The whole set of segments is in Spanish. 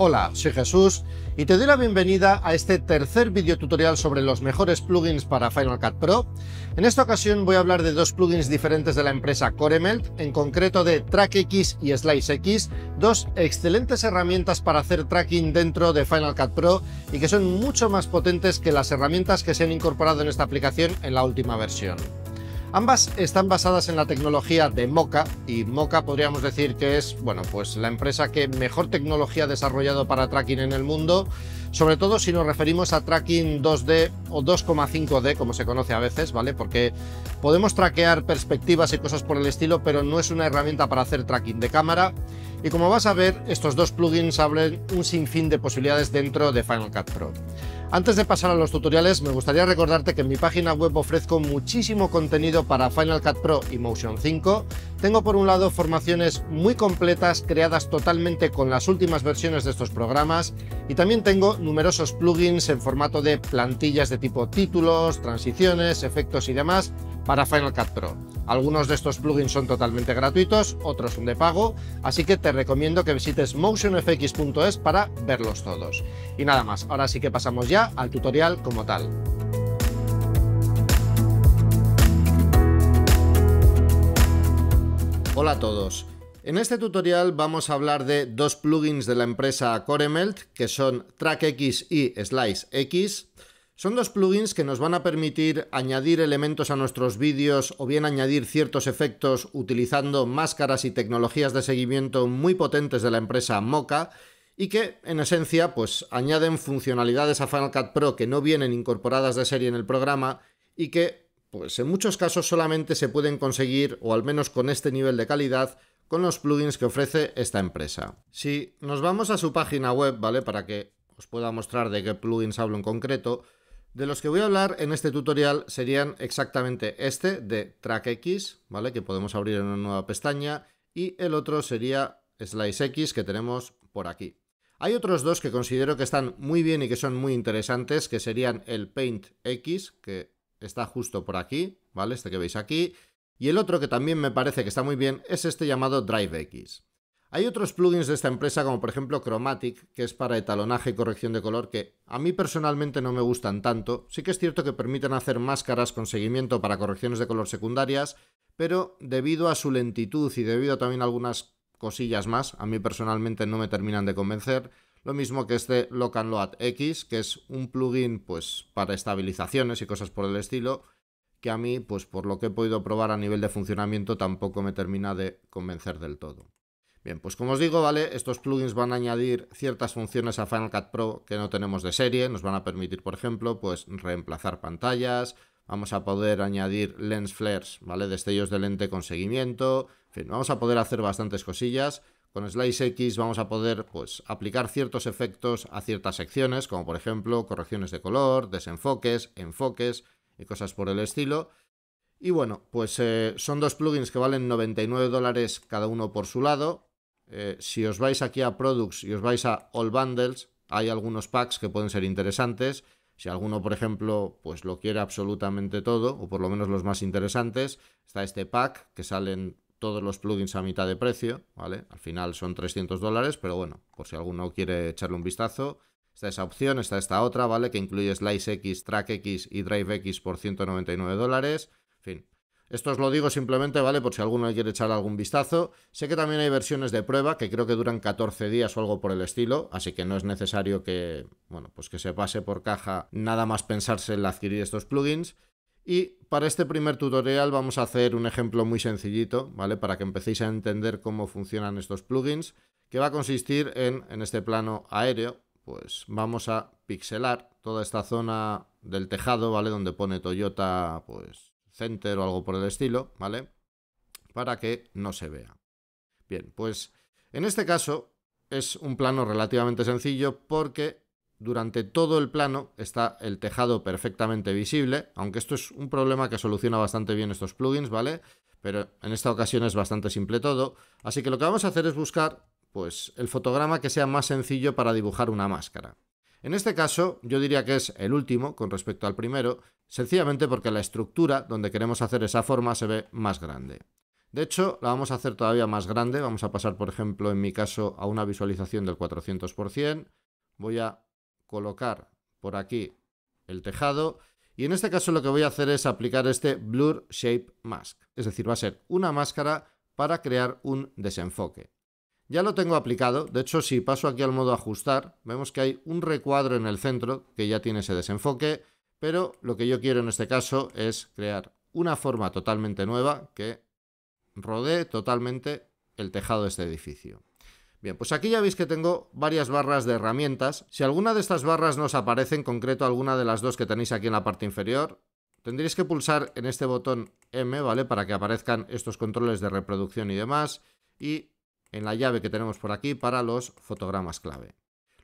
Hola, soy Jesús y te doy la bienvenida a este tercer video tutorial sobre los mejores plugins para Final Cut Pro. En esta ocasión voy a hablar de dos plugins diferentes de la empresa Coremelt, en concreto de TrackX y SliceX, dos excelentes herramientas para hacer tracking dentro de Final Cut Pro y que son mucho más potentes que las herramientas que se han incorporado en esta aplicación en la última versión. Ambas están basadas en la tecnología de Mocha y Mocha podríamos decir que es, bueno, pues la empresa que mejor tecnología ha desarrollado para tracking en el mundo, sobre todo si nos referimos a tracking 2D o 2,5D, como se conoce a veces, ¿vale? Porque podemos traquear perspectivas y cosas por el estilo, pero no es una herramienta para hacer tracking de cámara. Y como vas a ver, estos dos plugins abren un sinfín de posibilidades dentro de Final Cut Pro. Antes de pasar a los tutoriales, me gustaría recordarte que en mi página web ofrezco muchísimo contenido para Final Cut Pro y Motion 5. Tengo por un lado formaciones muy completas creadas totalmente con las últimas versiones de estos programas y también tengo numerosos plugins en formato de plantillas de tipo títulos, transiciones, efectos y demás para Final Cut Pro. Algunos de estos plugins son totalmente gratuitos, otros son de pago, así que te recomiendo que visites motionfx.es para verlos todos. Y nada más, ahora sí que pasamos ya al tutorial como tal. Hola a todos. En este tutorial vamos a hablar de dos plugins de la empresa Coremelt, que son TrackX y SliceX. Son dos plugins que nos van a permitir añadir elementos a nuestros vídeos o bien añadir ciertos efectos utilizando máscaras y tecnologías de seguimiento muy potentes de la empresa Mocha y que, en esencia, pues añaden funcionalidades a Final Cut Pro que no vienen incorporadas de serie en el programa y que, pues en muchos casos solamente se pueden conseguir, o al menos con este nivel de calidad, con los plugins que ofrece esta empresa. Si nos vamos a su página web, ¿vale? Para que os pueda mostrar de qué plugins hablo en concreto, de los que voy a hablar en este tutorial serían exactamente este de TrackX, ¿vale? Que podemos abrir en una nueva pestaña y el otro sería SliceX que tenemos por aquí. Hay otros dos que considero que están muy bien y que son muy interesantes, que serían el PaintX, que está justo por aquí, ¿vale? Este que veis aquí. Y el otro que también me parece que está muy bien es este llamado DriveX. Hay otros plugins de esta empresa como por ejemplo Chromatic, que es para etalonaje y corrección de color, que a mí personalmente no me gustan tanto. Sí que es cierto que permiten hacer máscaras con seguimiento para correcciones de color secundarias, pero debido a su lentitud y debido también a algunas cosillas más, a mí personalmente no me terminan de convencer. Lo mismo que este Lock Load X, que es un plugin pues para estabilizaciones y cosas por el estilo, que a mí pues por lo que he podido probar a nivel de funcionamiento tampoco me termina de convencer del todo. Bien, pues como os digo, ¿vale? Estos plugins van a añadir ciertas funciones a Final Cut Pro que no tenemos de serie. Nos van a permitir, por ejemplo, pues reemplazar pantallas. Vamos a poder añadir lens flares, ¿vale? Destellos de lente con seguimiento. En fin, vamos a poder hacer bastantes cosillas. Con Slice X vamos a poder pues, aplicar ciertos efectos a ciertas secciones, como por ejemplo correcciones de color, desenfoques, enfoques y cosas por el estilo. Y bueno, pues eh, son dos plugins que valen 99 dólares cada uno por su lado. Eh, si os vais aquí a Products y os vais a All Bundles, hay algunos packs que pueden ser interesantes. Si alguno, por ejemplo, pues lo quiere absolutamente todo, o por lo menos los más interesantes, está este pack que salen todos los plugins a mitad de precio, ¿vale? Al final son 300 dólares, pero bueno, por si alguno quiere echarle un vistazo, está esa opción, está esta otra, ¿vale? Que incluye SliceX, TrackX y DriveX por 199 dólares. En fin, esto os lo digo simplemente, ¿vale? Por si alguno quiere echar algún vistazo. Sé que también hay versiones de prueba que creo que duran 14 días o algo por el estilo, así que no es necesario que, bueno, pues que se pase por caja nada más pensarse en adquirir estos plugins. Y para este primer tutorial vamos a hacer un ejemplo muy sencillito, ¿vale? Para que empecéis a entender cómo funcionan estos plugins, que va a consistir en, en este plano aéreo, pues vamos a pixelar toda esta zona del tejado, ¿vale? Donde pone Toyota, pues center o algo por el estilo, ¿vale? Para que no se vea. Bien, pues en este caso es un plano relativamente sencillo porque durante todo el plano está el tejado perfectamente visible, aunque esto es un problema que soluciona bastante bien estos plugins, ¿vale? Pero en esta ocasión es bastante simple todo, así que lo que vamos a hacer es buscar pues el fotograma que sea más sencillo para dibujar una máscara. En este caso, yo diría que es el último con respecto al primero, sencillamente porque la estructura donde queremos hacer esa forma se ve más grande. De hecho, la vamos a hacer todavía más grande, vamos a pasar, por ejemplo, en mi caso, a una visualización del 400%, voy a colocar por aquí el tejado y en este caso lo que voy a hacer es aplicar este Blur Shape Mask, es decir, va a ser una máscara para crear un desenfoque. Ya lo tengo aplicado, de hecho si paso aquí al modo ajustar, vemos que hay un recuadro en el centro que ya tiene ese desenfoque, pero lo que yo quiero en este caso es crear una forma totalmente nueva que rodee totalmente el tejado de este edificio. Bien, pues aquí ya veis que tengo varias barras de herramientas. Si alguna de estas barras nos aparece, en concreto alguna de las dos que tenéis aquí en la parte inferior, tendréis que pulsar en este botón M, ¿vale? Para que aparezcan estos controles de reproducción y demás. Y en la llave que tenemos por aquí para los fotogramas clave.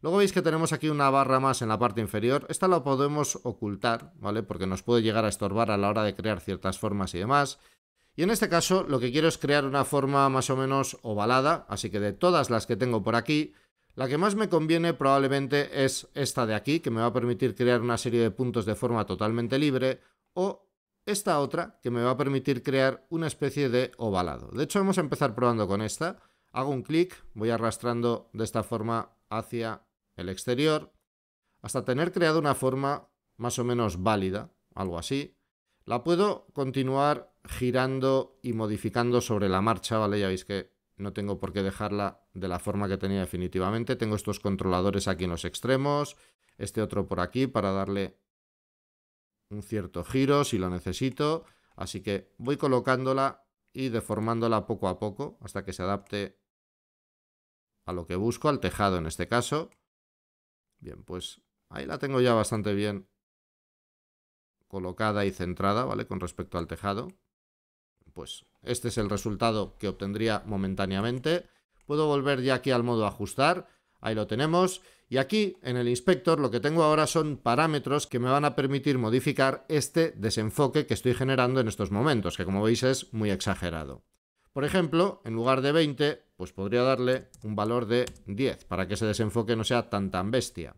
Luego veis que tenemos aquí una barra más en la parte inferior. Esta la podemos ocultar, ¿vale? Porque nos puede llegar a estorbar a la hora de crear ciertas formas y demás. Y en este caso lo que quiero es crear una forma más o menos ovalada, así que de todas las que tengo por aquí, la que más me conviene probablemente es esta de aquí, que me va a permitir crear una serie de puntos de forma totalmente libre, o esta otra, que me va a permitir crear una especie de ovalado. De hecho, vamos a empezar probando con esta. Hago un clic, voy arrastrando de esta forma hacia el exterior hasta tener creado una forma más o menos válida, algo así. La puedo continuar girando y modificando sobre la marcha, ¿vale? Ya veis que no tengo por qué dejarla de la forma que tenía definitivamente. Tengo estos controladores aquí en los extremos, este otro por aquí para darle un cierto giro si lo necesito. Así que voy colocándola y deformándola poco a poco hasta que se adapte a lo que busco, al tejado en este caso. Bien, pues ahí la tengo ya bastante bien colocada y centrada, ¿vale? Con respecto al tejado. Pues este es el resultado que obtendría momentáneamente. Puedo volver ya aquí al modo ajustar. Ahí lo tenemos. Y aquí en el inspector lo que tengo ahora son parámetros que me van a permitir modificar este desenfoque que estoy generando en estos momentos, que como veis es muy exagerado. Por ejemplo, en lugar de 20 pues podría darle un valor de 10 para que ese desenfoque no sea tan tan bestia.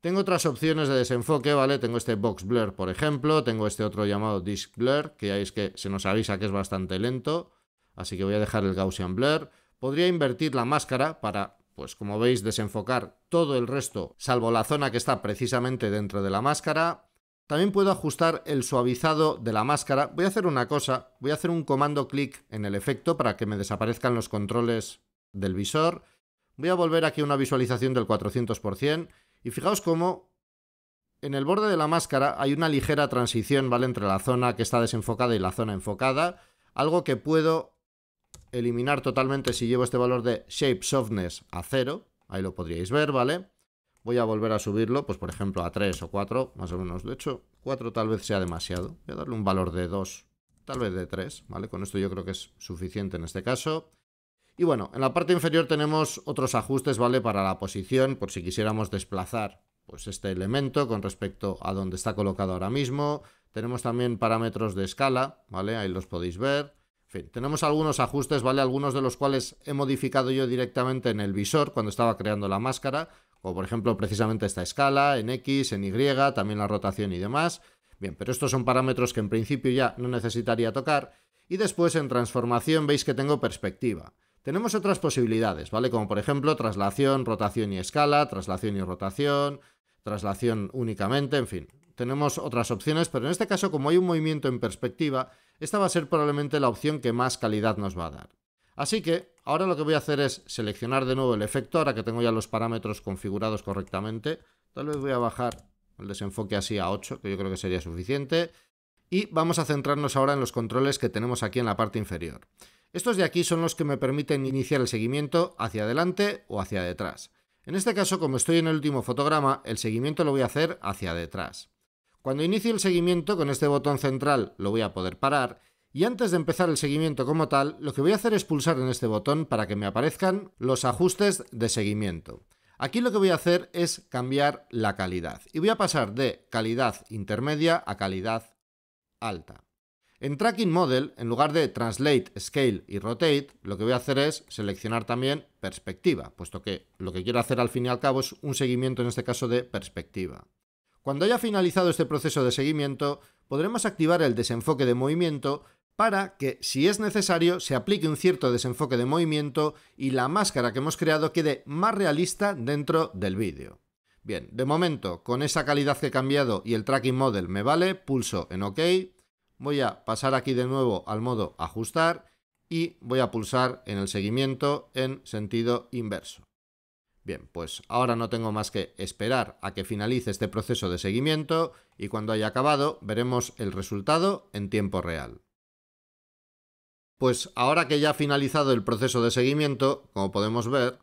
Tengo otras opciones de desenfoque, ¿vale? Tengo este Box Blur, por ejemplo, tengo este otro llamado Disk Blur, que ya veis que se nos avisa que es bastante lento, así que voy a dejar el Gaussian Blur. Podría invertir la máscara para, pues como veis, desenfocar todo el resto, salvo la zona que está precisamente dentro de la máscara. También puedo ajustar el suavizado de la máscara. Voy a hacer una cosa, voy a hacer un comando clic en el efecto para que me desaparezcan los controles del visor. Voy a volver aquí a una visualización del 400% y fijaos cómo en el borde de la máscara hay una ligera transición, ¿vale? Entre la zona que está desenfocada y la zona enfocada, algo que puedo eliminar totalmente si llevo este valor de Shape Softness a cero, ahí lo podríais ver, ¿vale? Voy a volver a subirlo, pues por ejemplo a 3 o 4, más o menos. De hecho, 4 tal vez sea demasiado. Voy a darle un valor de 2, tal vez de 3, ¿vale? Con esto yo creo que es suficiente en este caso. Y bueno, en la parte inferior tenemos otros ajustes, ¿vale? Para la posición, por si quisiéramos desplazar pues este elemento con respecto a donde está colocado ahora mismo. Tenemos también parámetros de escala, ¿vale? Ahí los podéis ver. En fin, tenemos algunos ajustes, ¿vale? Algunos de los cuales he modificado yo directamente en el visor cuando estaba creando la máscara. O por ejemplo precisamente esta escala, en X, en Y, también la rotación y demás. Bien, pero estos son parámetros que en principio ya no necesitaría tocar. Y después en transformación veis que tengo perspectiva. Tenemos otras posibilidades, ¿vale? Como por ejemplo traslación, rotación y escala, traslación y rotación, traslación únicamente, en fin. Tenemos otras opciones, pero en este caso como hay un movimiento en perspectiva, esta va a ser probablemente la opción que más calidad nos va a dar. Así que ahora lo que voy a hacer es seleccionar de nuevo el efecto, ahora que tengo ya los parámetros configurados correctamente. Tal vez voy a bajar el desenfoque así a 8, que yo creo que sería suficiente. Y vamos a centrarnos ahora en los controles que tenemos aquí en la parte inferior. Estos de aquí son los que me permiten iniciar el seguimiento hacia adelante o hacia detrás. En este caso, como estoy en el último fotograma, el seguimiento lo voy a hacer hacia detrás. Cuando inicie el seguimiento, con este botón central lo voy a poder parar y antes de empezar el seguimiento como tal, lo que voy a hacer es pulsar en este botón para que me aparezcan los ajustes de seguimiento. Aquí lo que voy a hacer es cambiar la calidad y voy a pasar de calidad intermedia a calidad alta. En Tracking Model, en lugar de Translate, Scale y Rotate, lo que voy a hacer es seleccionar también perspectiva, puesto que lo que quiero hacer al fin y al cabo es un seguimiento en este caso de perspectiva. Cuando haya finalizado este proceso de seguimiento, podremos activar el desenfoque de movimiento para que, si es necesario, se aplique un cierto desenfoque de movimiento y la máscara que hemos creado quede más realista dentro del vídeo. Bien, de momento, con esa calidad que he cambiado y el tracking model me vale, pulso en OK, voy a pasar aquí de nuevo al modo ajustar y voy a pulsar en el seguimiento en sentido inverso. Bien, pues ahora no tengo más que esperar a que finalice este proceso de seguimiento y cuando haya acabado veremos el resultado en tiempo real. Pues ahora que ya ha finalizado el proceso de seguimiento, como podemos ver,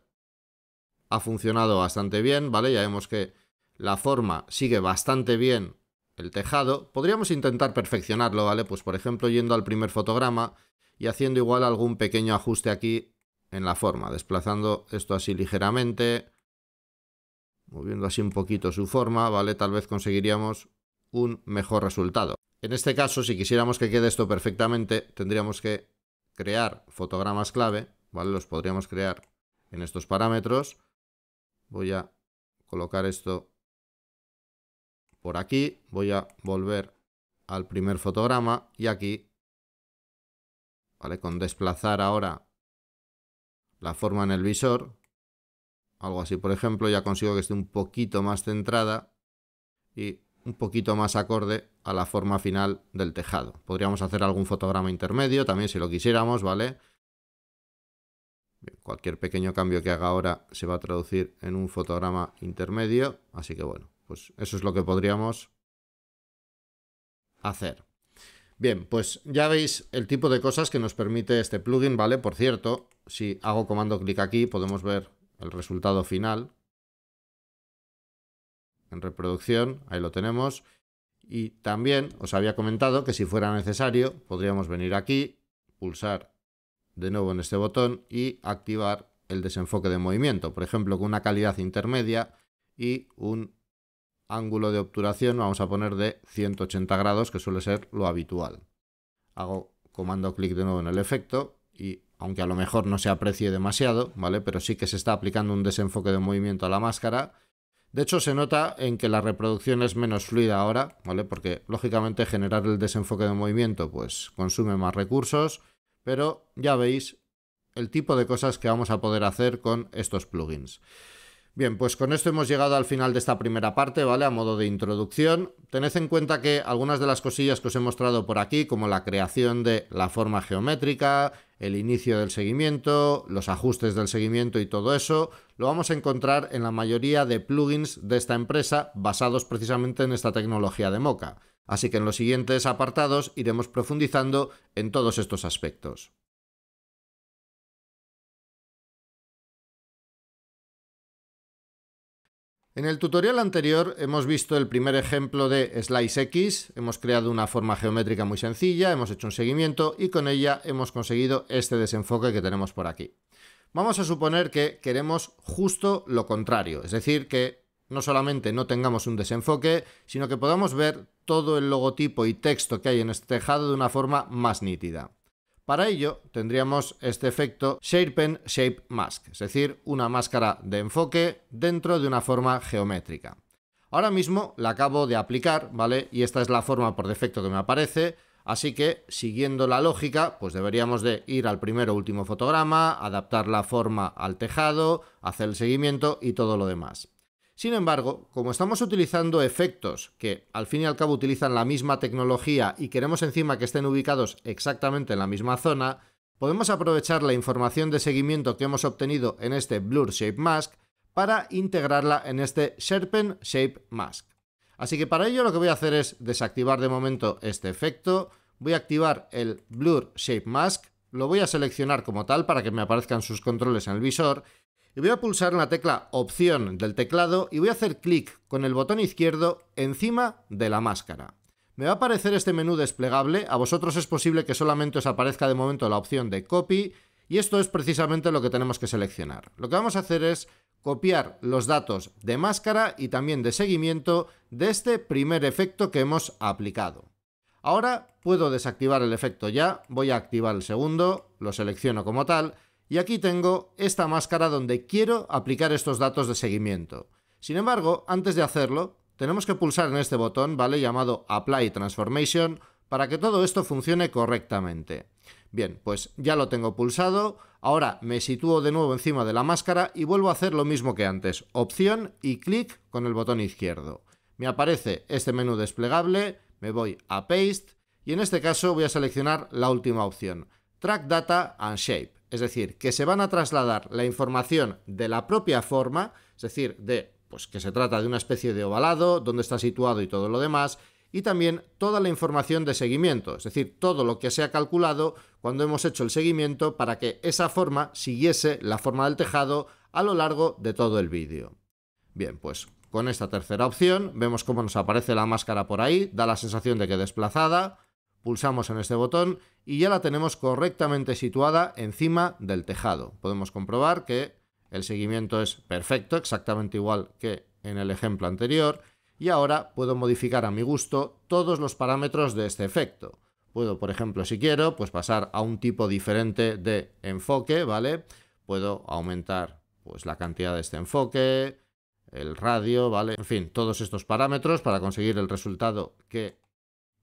ha funcionado bastante bien, ¿vale? Ya vemos que la forma sigue bastante bien el tejado. Podríamos intentar perfeccionarlo, ¿vale? Pues por ejemplo yendo al primer fotograma y haciendo igual algún pequeño ajuste aquí en la forma, desplazando esto así ligeramente, moviendo así un poquito su forma, ¿vale? Tal vez conseguiríamos un mejor resultado. En este caso, si quisiéramos que quede esto perfectamente, tendríamos que crear fotogramas clave, ¿vale? Los podríamos crear en estos parámetros. Voy a colocar esto por aquí, voy a volver al primer fotograma y aquí, ¿vale? Con desplazar ahora la forma en el visor, algo así por ejemplo, ya consigo que esté un poquito más centrada y un poquito más acorde a la forma final del tejado. Podríamos hacer algún fotograma intermedio también si lo quisiéramos, ¿vale? cualquier pequeño cambio que haga ahora se va a traducir en un fotograma intermedio, así que bueno, pues eso es lo que podríamos hacer. Bien, pues ya veis el tipo de cosas que nos permite este plugin, ¿vale? Por cierto, si hago comando clic aquí podemos ver el resultado final, en reproducción, ahí lo tenemos. Y también os había comentado que si fuera necesario podríamos venir aquí, pulsar de nuevo en este botón y activar el desenfoque de movimiento, por ejemplo con una calidad intermedia y un ángulo de obturación vamos a poner de 180 grados que suele ser lo habitual. Hago comando clic de nuevo en el efecto y aunque a lo mejor no se aprecie demasiado, ¿vale? Pero sí que se está aplicando un desenfoque de movimiento a la máscara de hecho, se nota en que la reproducción es menos fluida ahora, ¿vale? Porque, lógicamente, generar el desenfoque de movimiento, pues, consume más recursos, pero ya veis el tipo de cosas que vamos a poder hacer con estos plugins. Bien, pues con esto hemos llegado al final de esta primera parte, ¿vale? A modo de introducción. Tened en cuenta que algunas de las cosillas que os he mostrado por aquí, como la creación de la forma geométrica, el inicio del seguimiento, los ajustes del seguimiento y todo eso, lo vamos a encontrar en la mayoría de plugins de esta empresa basados precisamente en esta tecnología de Mocha. Así que en los siguientes apartados iremos profundizando en todos estos aspectos. En el tutorial anterior hemos visto el primer ejemplo de SliceX, hemos creado una forma geométrica muy sencilla, hemos hecho un seguimiento y con ella hemos conseguido este desenfoque que tenemos por aquí. Vamos a suponer que queremos justo lo contrario, es decir, que no solamente no tengamos un desenfoque, sino que podamos ver todo el logotipo y texto que hay en este tejado de una forma más nítida. Para ello tendríamos este efecto shapepen Shape Mask, es decir, una máscara de enfoque dentro de una forma geométrica. Ahora mismo la acabo de aplicar, ¿vale? Y esta es la forma por defecto que me aparece, así que siguiendo la lógica, pues deberíamos de ir al primero último fotograma, adaptar la forma al tejado, hacer el seguimiento y todo lo demás. Sin embargo, como estamos utilizando efectos que al fin y al cabo utilizan la misma tecnología y queremos encima que estén ubicados exactamente en la misma zona, podemos aprovechar la información de seguimiento que hemos obtenido en este Blur Shape Mask para integrarla en este Sharpen Shape Mask. Así que para ello lo que voy a hacer es desactivar de momento este efecto, voy a activar el Blur Shape Mask, lo voy a seleccionar como tal para que me aparezcan sus controles en el visor y voy a pulsar en la tecla opción del teclado y voy a hacer clic con el botón izquierdo encima de la máscara. Me va a aparecer este menú desplegable, a vosotros es posible que solamente os aparezca de momento la opción de copy y esto es precisamente lo que tenemos que seleccionar. Lo que vamos a hacer es copiar los datos de máscara y también de seguimiento de este primer efecto que hemos aplicado. Ahora puedo desactivar el efecto ya, voy a activar el segundo, lo selecciono como tal y aquí tengo esta máscara donde quiero aplicar estos datos de seguimiento. Sin embargo, antes de hacerlo, tenemos que pulsar en este botón, ¿vale? Llamado Apply Transformation, para que todo esto funcione correctamente. Bien, pues ya lo tengo pulsado, ahora me sitúo de nuevo encima de la máscara y vuelvo a hacer lo mismo que antes, opción y clic con el botón izquierdo. Me aparece este menú desplegable, me voy a Paste y en este caso voy a seleccionar la última opción, Track Data and Shape. Es decir, que se van a trasladar la información de la propia forma, es decir, de pues, que se trata de una especie de ovalado, dónde está situado y todo lo demás, y también toda la información de seguimiento, es decir, todo lo que se ha calculado cuando hemos hecho el seguimiento para que esa forma siguiese la forma del tejado a lo largo de todo el vídeo. Bien, pues con esta tercera opción vemos cómo nos aparece la máscara por ahí, da la sensación de que desplazada, pulsamos en este botón y ya la tenemos correctamente situada encima del tejado. Podemos comprobar que el seguimiento es perfecto, exactamente igual que en el ejemplo anterior, y ahora puedo modificar a mi gusto todos los parámetros de este efecto. Puedo, por ejemplo, si quiero, pues pasar a un tipo diferente de enfoque, ¿vale? Puedo aumentar pues la cantidad de este enfoque, el radio, ¿vale? En fin, todos estos parámetros para conseguir el resultado que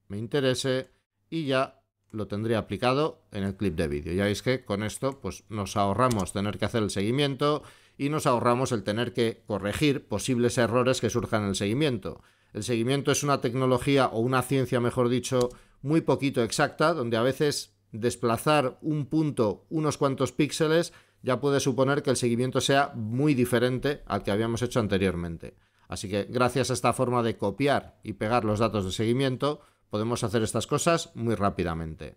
me interese y ya lo tendría aplicado en el clip de vídeo. Ya veis que con esto pues, nos ahorramos tener que hacer el seguimiento y nos ahorramos el tener que corregir posibles errores que surjan en el seguimiento. El seguimiento es una tecnología o una ciencia, mejor dicho, muy poquito exacta, donde a veces desplazar un punto unos cuantos píxeles ya puede suponer que el seguimiento sea muy diferente al que habíamos hecho anteriormente. Así que gracias a esta forma de copiar y pegar los datos de seguimiento, podemos hacer estas cosas muy rápidamente.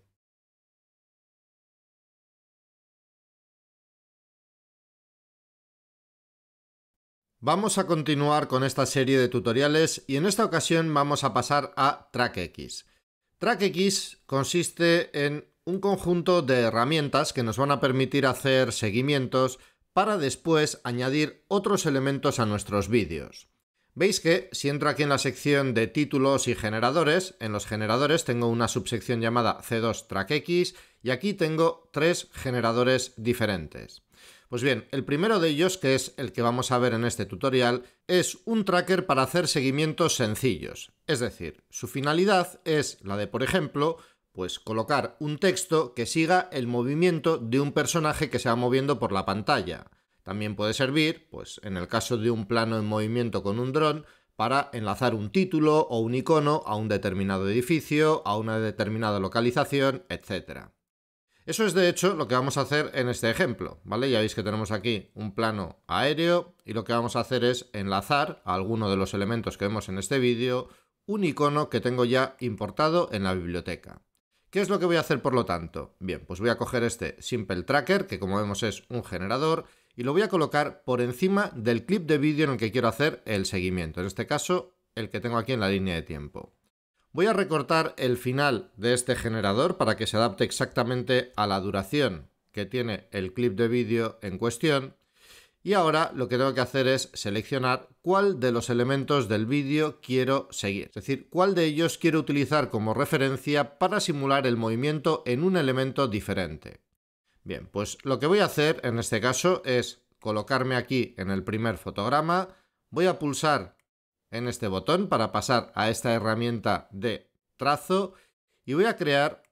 Vamos a continuar con esta serie de tutoriales y en esta ocasión vamos a pasar a TrackX. TrackX consiste en un conjunto de herramientas que nos van a permitir hacer seguimientos para después añadir otros elementos a nuestros vídeos. Veis que si entro aquí en la sección de títulos y generadores, en los generadores tengo una subsección llamada C2 trackx y aquí tengo tres generadores diferentes. Pues bien, el primero de ellos, que es el que vamos a ver en este tutorial, es un tracker para hacer seguimientos sencillos. Es decir, su finalidad es la de, por ejemplo, pues colocar un texto que siga el movimiento de un personaje que se va moviendo por la pantalla. También puede servir, pues en el caso de un plano en movimiento con un dron, para enlazar un título o un icono a un determinado edificio, a una determinada localización, etc. Eso es de hecho lo que vamos a hacer en este ejemplo, ¿vale? Ya veis que tenemos aquí un plano aéreo y lo que vamos a hacer es enlazar a alguno de los elementos que vemos en este vídeo un icono que tengo ya importado en la biblioteca. ¿Qué es lo que voy a hacer por lo tanto? Bien, pues voy a coger este Simple Tracker, que como vemos es un generador, y lo voy a colocar por encima del clip de vídeo en el que quiero hacer el seguimiento, en este caso el que tengo aquí en la línea de tiempo. Voy a recortar el final de este generador para que se adapte exactamente a la duración que tiene el clip de vídeo en cuestión y ahora lo que tengo que hacer es seleccionar cuál de los elementos del vídeo quiero seguir, es decir, cuál de ellos quiero utilizar como referencia para simular el movimiento en un elemento diferente. Bien, pues lo que voy a hacer en este caso es colocarme aquí en el primer fotograma, voy a pulsar en este botón para pasar a esta herramienta de trazo y voy a crear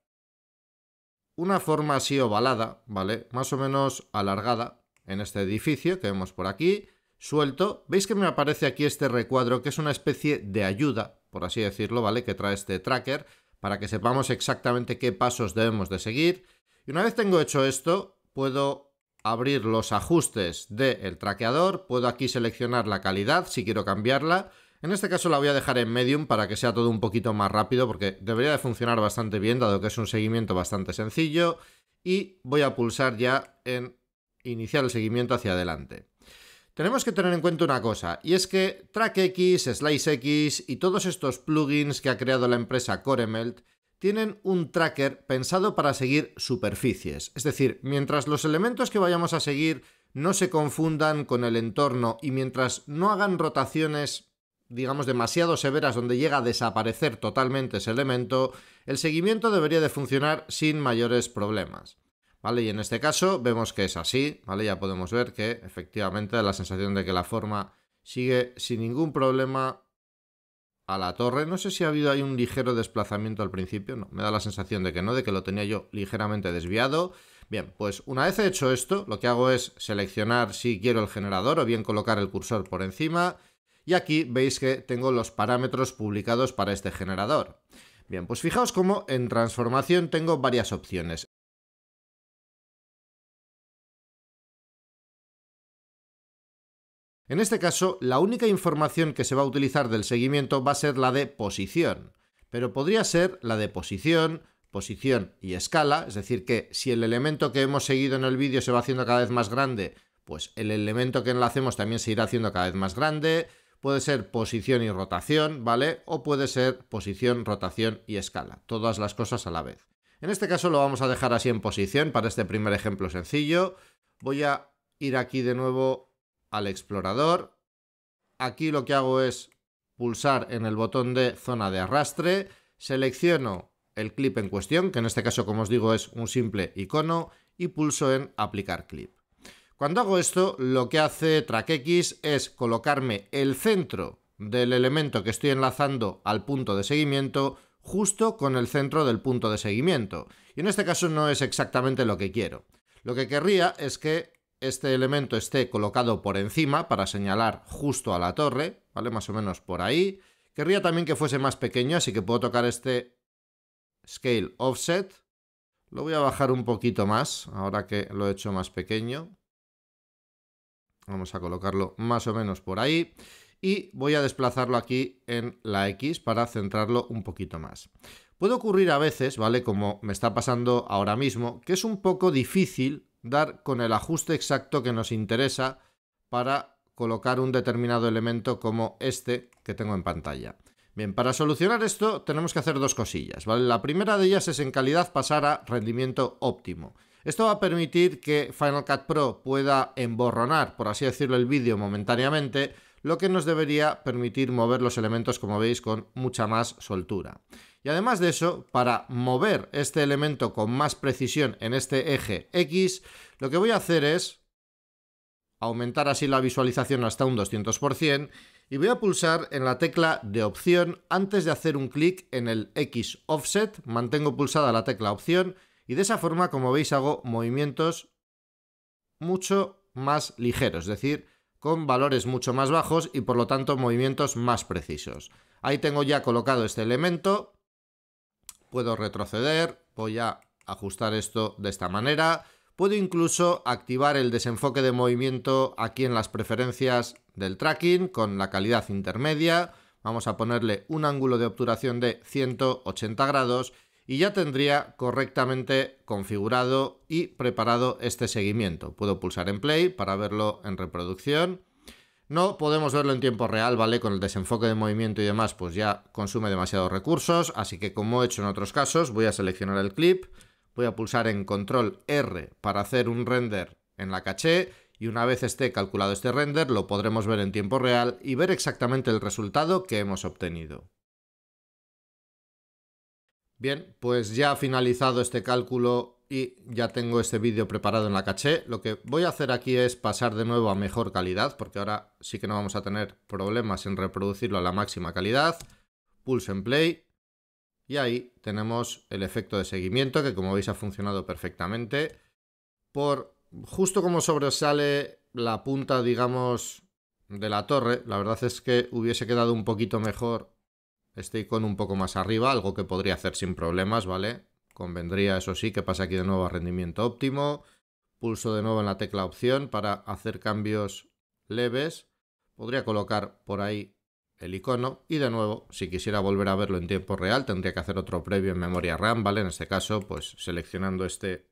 una forma así ovalada, ¿vale? Más o menos alargada en este edificio que vemos por aquí, suelto. ¿Veis que me aparece aquí este recuadro que es una especie de ayuda, por así decirlo, ¿vale? Que trae este tracker para que sepamos exactamente qué pasos debemos de seguir. Y una vez tengo hecho esto, puedo abrir los ajustes del el traqueador, puedo aquí seleccionar la calidad si quiero cambiarla. En este caso la voy a dejar en medium para que sea todo un poquito más rápido porque debería de funcionar bastante bien dado que es un seguimiento bastante sencillo y voy a pulsar ya en iniciar el seguimiento hacia adelante. Tenemos que tener en cuenta una cosa, y es que TrackX, SliceX y todos estos plugins que ha creado la empresa Coremelt tienen un tracker pensado para seguir superficies. Es decir, mientras los elementos que vayamos a seguir no se confundan con el entorno y mientras no hagan rotaciones digamos, demasiado severas donde llega a desaparecer totalmente ese elemento, el seguimiento debería de funcionar sin mayores problemas. ¿Vale? Y en este caso vemos que es así, ¿vale? Ya podemos ver que efectivamente la sensación de que la forma sigue sin ningún problema a la torre. No sé si ha habido ahí un ligero desplazamiento al principio. No, me da la sensación de que no, de que lo tenía yo ligeramente desviado. Bien, pues una vez hecho esto, lo que hago es seleccionar si quiero el generador o bien colocar el cursor por encima. Y aquí veis que tengo los parámetros publicados para este generador. Bien, pues fijaos cómo en transformación tengo varias opciones. En este caso, la única información que se va a utilizar del seguimiento va a ser la de posición, pero podría ser la de posición, posición y escala, es decir, que si el elemento que hemos seguido en el vídeo se va haciendo cada vez más grande, pues el elemento que enlacemos también se irá haciendo cada vez más grande, puede ser posición y rotación, ¿vale? O puede ser posición, rotación y escala, todas las cosas a la vez. En este caso lo vamos a dejar así en posición para este primer ejemplo sencillo. Voy a ir aquí de nuevo al explorador. Aquí lo que hago es pulsar en el botón de zona de arrastre, selecciono el clip en cuestión, que en este caso, como os digo, es un simple icono, y pulso en aplicar clip. Cuando hago esto, lo que hace TrackX es colocarme el centro del elemento que estoy enlazando al punto de seguimiento justo con el centro del punto de seguimiento. Y en este caso no es exactamente lo que quiero. Lo que querría es que este elemento esté colocado por encima para señalar justo a la torre, ¿vale? Más o menos por ahí. Querría también que fuese más pequeño, así que puedo tocar este Scale Offset. Lo voy a bajar un poquito más, ahora que lo he hecho más pequeño. Vamos a colocarlo más o menos por ahí. Y voy a desplazarlo aquí en la X para centrarlo un poquito más. Puede ocurrir a veces, ¿vale? Como me está pasando ahora mismo, que es un poco difícil dar con el ajuste exacto que nos interesa para colocar un determinado elemento como este que tengo en pantalla. Bien, para solucionar esto tenemos que hacer dos cosillas, ¿vale? La primera de ellas es en calidad pasar a rendimiento óptimo. Esto va a permitir que Final Cut Pro pueda emborronar, por así decirlo, el vídeo momentáneamente, lo que nos debería permitir mover los elementos, como veis, con mucha más soltura. Y además de eso, para mover este elemento con más precisión en este eje X, lo que voy a hacer es aumentar así la visualización hasta un 200% y voy a pulsar en la tecla de opción antes de hacer un clic en el X offset, mantengo pulsada la tecla opción y de esa forma como veis hago movimientos mucho más ligeros, es decir, con valores mucho más bajos y por lo tanto movimientos más precisos. Ahí tengo ya colocado este elemento, puedo retroceder, voy a ajustar esto de esta manera. Puedo incluso activar el desenfoque de movimiento aquí en las preferencias del tracking con la calidad intermedia. Vamos a ponerle un ángulo de obturación de 180 grados y ya tendría correctamente configurado y preparado este seguimiento. Puedo pulsar en play para verlo en reproducción. No podemos verlo en tiempo real, ¿vale? Con el desenfoque de movimiento y demás, pues ya consume demasiados recursos, así que como he hecho en otros casos, voy a seleccionar el clip, voy a pulsar en control R para hacer un render en la caché y una vez esté calculado este render lo podremos ver en tiempo real y ver exactamente el resultado que hemos obtenido. Bien, pues ya ha finalizado este cálculo y ya tengo este vídeo preparado en la caché. Lo que voy a hacer aquí es pasar de nuevo a mejor calidad, porque ahora sí que no vamos a tener problemas en reproducirlo a la máxima calidad. Pulse en play y ahí tenemos el efecto de seguimiento que como veis ha funcionado perfectamente. Por justo como sobresale la punta, digamos, de la torre, la verdad es que hubiese quedado un poquito mejor este icono un poco más arriba, algo que podría hacer sin problemas, ¿vale? Convendría, eso sí, que pase aquí de nuevo a rendimiento óptimo. Pulso de nuevo en la tecla opción para hacer cambios leves. Podría colocar por ahí el icono y de nuevo, si quisiera volver a verlo en tiempo real, tendría que hacer otro previo en memoria RAM, En este caso, pues seleccionando este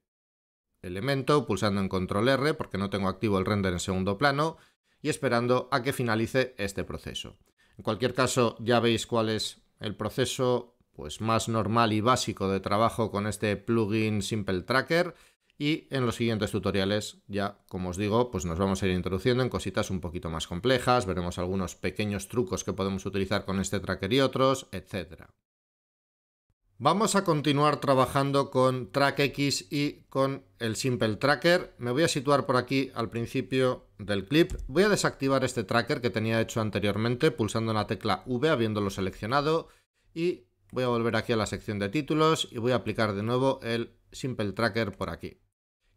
elemento, pulsando en control R porque no tengo activo el render en segundo plano y esperando a que finalice este proceso. En cualquier caso, ya veis cuál es el proceso pues más normal y básico de trabajo con este plugin Simple Tracker y en los siguientes tutoriales ya, como os digo, pues nos vamos a ir introduciendo en cositas un poquito más complejas, veremos algunos pequeños trucos que podemos utilizar con este tracker y otros, etc. Vamos a continuar trabajando con TrackX y con el Simple Tracker. Me voy a situar por aquí al principio del clip. Voy a desactivar este tracker que tenía hecho anteriormente pulsando la tecla V habiéndolo seleccionado y Voy a volver aquí a la sección de títulos y voy a aplicar de nuevo el Simple Tracker por aquí.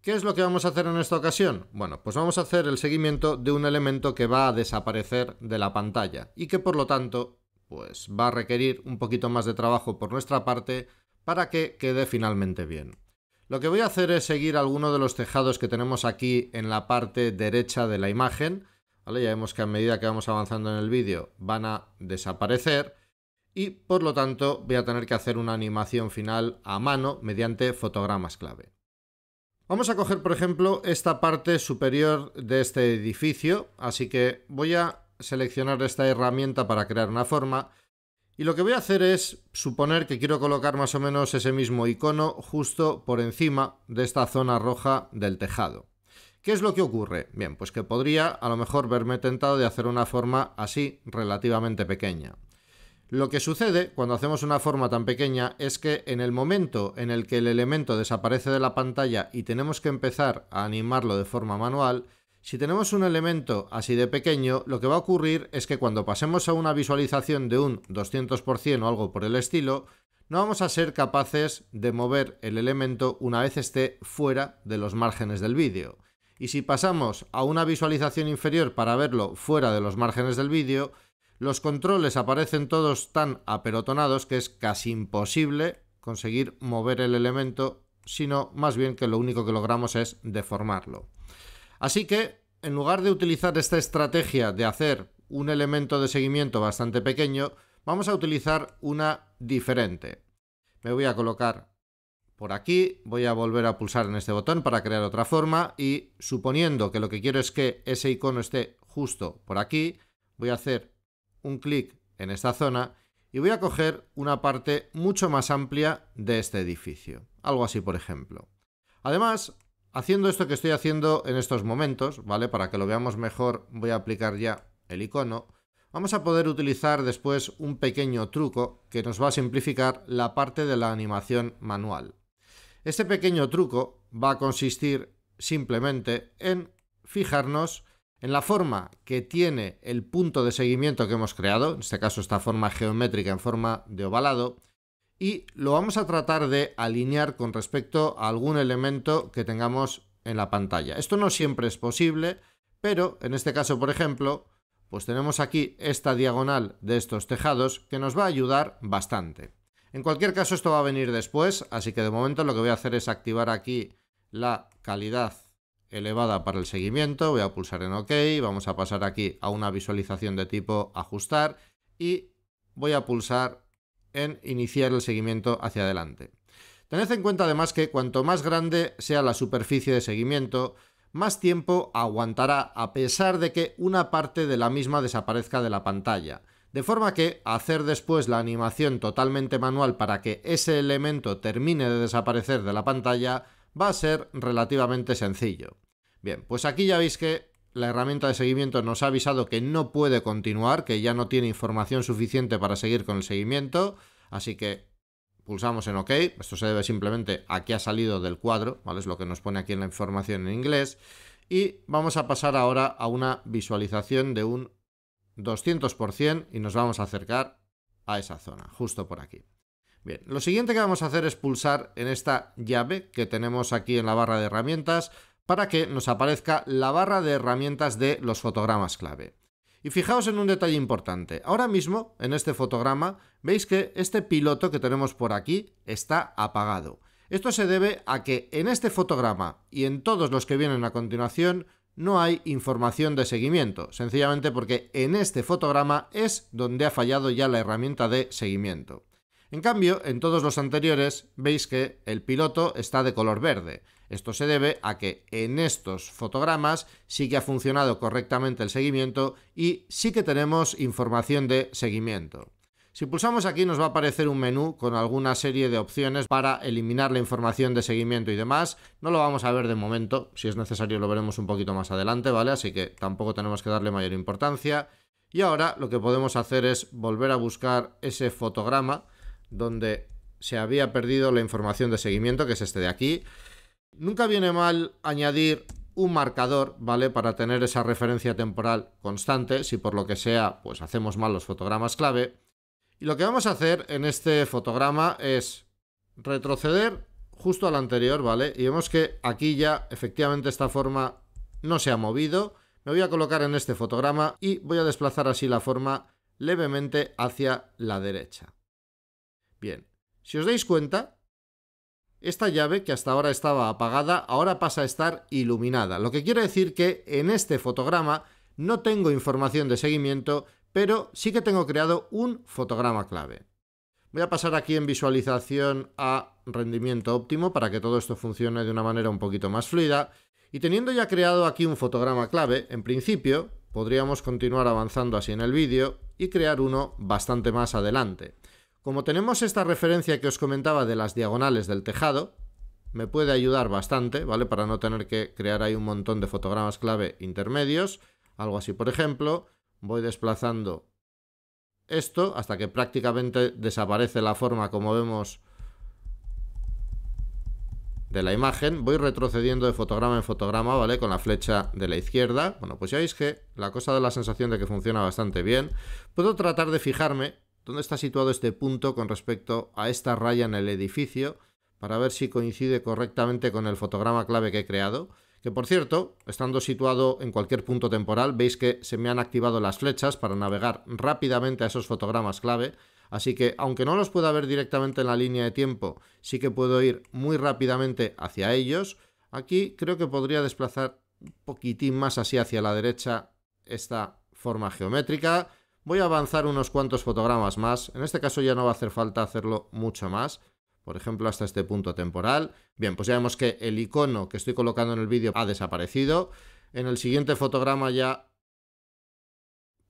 ¿Qué es lo que vamos a hacer en esta ocasión? Bueno, pues vamos a hacer el seguimiento de un elemento que va a desaparecer de la pantalla y que por lo tanto pues va a requerir un poquito más de trabajo por nuestra parte para que quede finalmente bien. Lo que voy a hacer es seguir alguno de los tejados que tenemos aquí en la parte derecha de la imagen. Ya vemos que a medida que vamos avanzando en el vídeo van a desaparecer y por lo tanto voy a tener que hacer una animación final a mano mediante fotogramas clave. Vamos a coger por ejemplo esta parte superior de este edificio, así que voy a seleccionar esta herramienta para crear una forma y lo que voy a hacer es suponer que quiero colocar más o menos ese mismo icono justo por encima de esta zona roja del tejado. ¿Qué es lo que ocurre? Bien, pues que podría a lo mejor verme tentado de hacer una forma así relativamente pequeña. Lo que sucede cuando hacemos una forma tan pequeña es que en el momento en el que el elemento desaparece de la pantalla y tenemos que empezar a animarlo de forma manual, si tenemos un elemento así de pequeño, lo que va a ocurrir es que cuando pasemos a una visualización de un 200% o algo por el estilo, no vamos a ser capaces de mover el elemento una vez esté fuera de los márgenes del vídeo. Y si pasamos a una visualización inferior para verlo fuera de los márgenes del vídeo, los controles aparecen todos tan aperotonados que es casi imposible conseguir mover el elemento, sino más bien que lo único que logramos es deformarlo. Así que, en lugar de utilizar esta estrategia de hacer un elemento de seguimiento bastante pequeño, vamos a utilizar una diferente. Me voy a colocar por aquí, voy a volver a pulsar en este botón para crear otra forma y suponiendo que lo que quiero es que ese icono esté justo por aquí, voy a hacer un clic en esta zona y voy a coger una parte mucho más amplia de este edificio. Algo así, por ejemplo. Además, haciendo esto que estoy haciendo en estos momentos, ¿vale? Para que lo veamos mejor, voy a aplicar ya el icono. Vamos a poder utilizar después un pequeño truco que nos va a simplificar la parte de la animación manual. Este pequeño truco va a consistir simplemente en fijarnos en la forma que tiene el punto de seguimiento que hemos creado, en este caso esta forma geométrica en forma de ovalado, y lo vamos a tratar de alinear con respecto a algún elemento que tengamos en la pantalla. Esto no siempre es posible, pero en este caso, por ejemplo, pues tenemos aquí esta diagonal de estos tejados que nos va a ayudar bastante. En cualquier caso, esto va a venir después, así que de momento lo que voy a hacer es activar aquí la calidad elevada para el seguimiento, voy a pulsar en OK, vamos a pasar aquí a una visualización de tipo ajustar y voy a pulsar en iniciar el seguimiento hacia adelante. Tened en cuenta además que cuanto más grande sea la superficie de seguimiento, más tiempo aguantará a pesar de que una parte de la misma desaparezca de la pantalla. De forma que hacer después la animación totalmente manual para que ese elemento termine de desaparecer de la pantalla va a ser relativamente sencillo. Bien, pues aquí ya veis que la herramienta de seguimiento nos ha avisado que no puede continuar, que ya no tiene información suficiente para seguir con el seguimiento, así que pulsamos en OK, esto se debe simplemente a que ha salido del cuadro, Es lo que nos pone aquí en la información en inglés, y vamos a pasar ahora a una visualización de un 200% y nos vamos a acercar a esa zona, justo por aquí. Bien, lo siguiente que vamos a hacer es pulsar en esta llave que tenemos aquí en la barra de herramientas para que nos aparezca la barra de herramientas de los fotogramas clave. Y fijaos en un detalle importante. Ahora mismo, en este fotograma, veis que este piloto que tenemos por aquí está apagado. Esto se debe a que en este fotograma y en todos los que vienen a continuación no hay información de seguimiento, sencillamente porque en este fotograma es donde ha fallado ya la herramienta de seguimiento. En cambio, en todos los anteriores veis que el piloto está de color verde. Esto se debe a que en estos fotogramas sí que ha funcionado correctamente el seguimiento y sí que tenemos información de seguimiento. Si pulsamos aquí nos va a aparecer un menú con alguna serie de opciones para eliminar la información de seguimiento y demás. No lo vamos a ver de momento, si es necesario lo veremos un poquito más adelante, ¿vale? Así que tampoco tenemos que darle mayor importancia. Y ahora lo que podemos hacer es volver a buscar ese fotograma donde se había perdido la información de seguimiento, que es este de aquí. Nunca viene mal añadir un marcador, ¿vale? Para tener esa referencia temporal constante, si por lo que sea, pues hacemos mal los fotogramas clave. Y lo que vamos a hacer en este fotograma es retroceder justo al anterior, ¿vale? Y vemos que aquí ya efectivamente esta forma no se ha movido. Me voy a colocar en este fotograma y voy a desplazar así la forma levemente hacia la derecha. Bien, si os dais cuenta, esta llave que hasta ahora estaba apagada ahora pasa a estar iluminada, lo que quiere decir que en este fotograma no tengo información de seguimiento, pero sí que tengo creado un fotograma clave. Voy a pasar aquí en visualización a rendimiento óptimo para que todo esto funcione de una manera un poquito más fluida. Y teniendo ya creado aquí un fotograma clave, en principio podríamos continuar avanzando así en el vídeo y crear uno bastante más adelante. Como tenemos esta referencia que os comentaba de las diagonales del tejado, me puede ayudar bastante, ¿vale? Para no tener que crear ahí un montón de fotogramas clave intermedios, algo así por ejemplo, voy desplazando esto hasta que prácticamente desaparece la forma como vemos de la imagen, voy retrocediendo de fotograma en fotograma, ¿vale? Con la flecha de la izquierda. Bueno, pues ya veis que la cosa da la sensación de que funciona bastante bien. Puedo tratar de fijarme dónde está situado este punto con respecto a esta raya en el edificio para ver si coincide correctamente con el fotograma clave que he creado. Que por cierto, estando situado en cualquier punto temporal, veis que se me han activado las flechas para navegar rápidamente a esos fotogramas clave. Así que, aunque no los pueda ver directamente en la línea de tiempo, sí que puedo ir muy rápidamente hacia ellos. Aquí creo que podría desplazar un poquitín más así hacia la derecha esta forma geométrica, Voy a avanzar unos cuantos fotogramas más, en este caso ya no va a hacer falta hacerlo mucho más, por ejemplo hasta este punto temporal. Bien, pues ya vemos que el icono que estoy colocando en el vídeo ha desaparecido. En el siguiente fotograma ya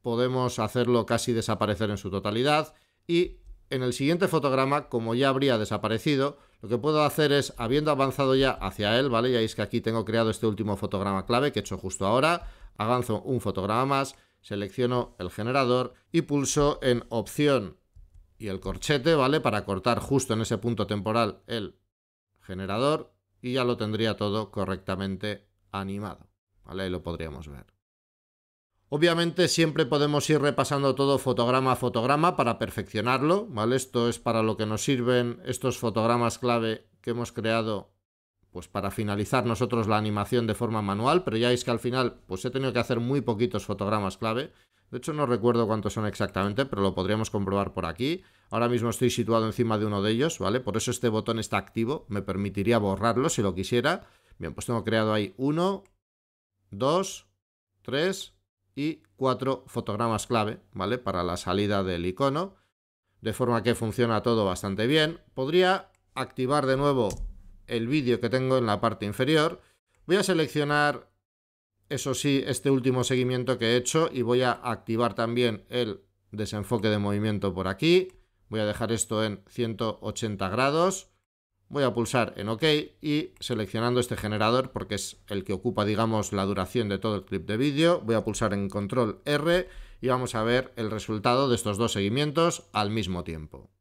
podemos hacerlo casi desaparecer en su totalidad y en el siguiente fotograma, como ya habría desaparecido, lo que puedo hacer es, habiendo avanzado ya hacia él, ¿vale? Ya veis que aquí tengo creado este último fotograma clave que he hecho justo ahora, avanzo un fotograma más, seleccionó el generador y pulsó en opción y el corchete, ¿vale? Para cortar justo en ese punto temporal el generador y ya lo tendría todo correctamente animado, ¿vale? Ahí lo podríamos ver. Obviamente siempre podemos ir repasando todo fotograma a fotograma para perfeccionarlo, ¿vale? Esto es para lo que nos sirven estos fotogramas clave que hemos creado pues para finalizar nosotros la animación de forma manual, pero ya veis que al final pues he tenido que hacer muy poquitos fotogramas clave. De hecho no recuerdo cuántos son exactamente, pero lo podríamos comprobar por aquí. Ahora mismo estoy situado encima de uno de ellos, ¿vale? Por eso este botón está activo, me permitiría borrarlo si lo quisiera. Bien, pues tengo creado ahí uno, dos, tres y cuatro fotogramas clave, ¿vale? Para la salida del icono. De forma que funciona todo bastante bien. Podría activar de nuevo el vídeo que tengo en la parte inferior. Voy a seleccionar, eso sí, este último seguimiento que he hecho y voy a activar también el desenfoque de movimiento por aquí. Voy a dejar esto en 180 grados. Voy a pulsar en OK y seleccionando este generador, porque es el que ocupa, digamos, la duración de todo el clip de vídeo, voy a pulsar en Control R y vamos a ver el resultado de estos dos seguimientos al mismo tiempo.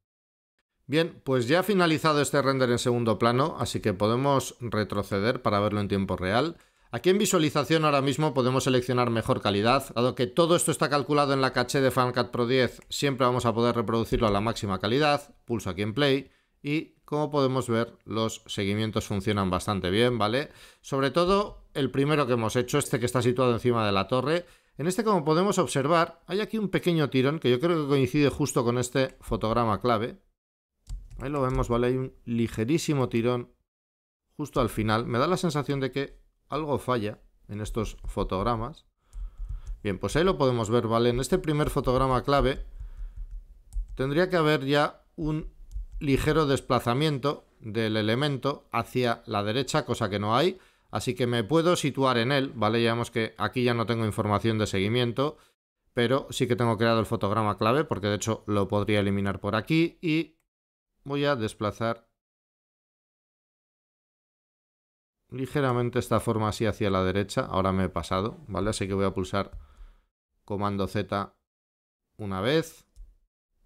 Bien, pues ya ha finalizado este render en segundo plano, así que podemos retroceder para verlo en tiempo real. Aquí en visualización ahora mismo podemos seleccionar mejor calidad, dado que todo esto está calculado en la caché de Cut Pro 10, siempre vamos a poder reproducirlo a la máxima calidad, pulso aquí en play y como podemos ver los seguimientos funcionan bastante bien, ¿vale? Sobre todo el primero que hemos hecho, este que está situado encima de la torre, en este, como podemos observar, hay aquí un pequeño tirón que yo creo que coincide justo con este fotograma clave. Ahí lo vemos, ¿vale? Hay un ligerísimo tirón justo al final. Me da la sensación de que algo falla en estos fotogramas. Bien, pues ahí lo podemos ver, ¿vale? En este primer fotograma clave tendría que haber ya un ligero desplazamiento del elemento hacia la derecha, cosa que no hay. Así que me puedo situar en él, ¿vale? Ya vemos que aquí ya no tengo información de seguimiento, pero sí que tengo creado el fotograma clave, porque de hecho lo podría eliminar por aquí y voy a desplazar ligeramente esta forma así hacia la derecha. Ahora me he pasado, ¿vale? Así que voy a pulsar comando Z una vez.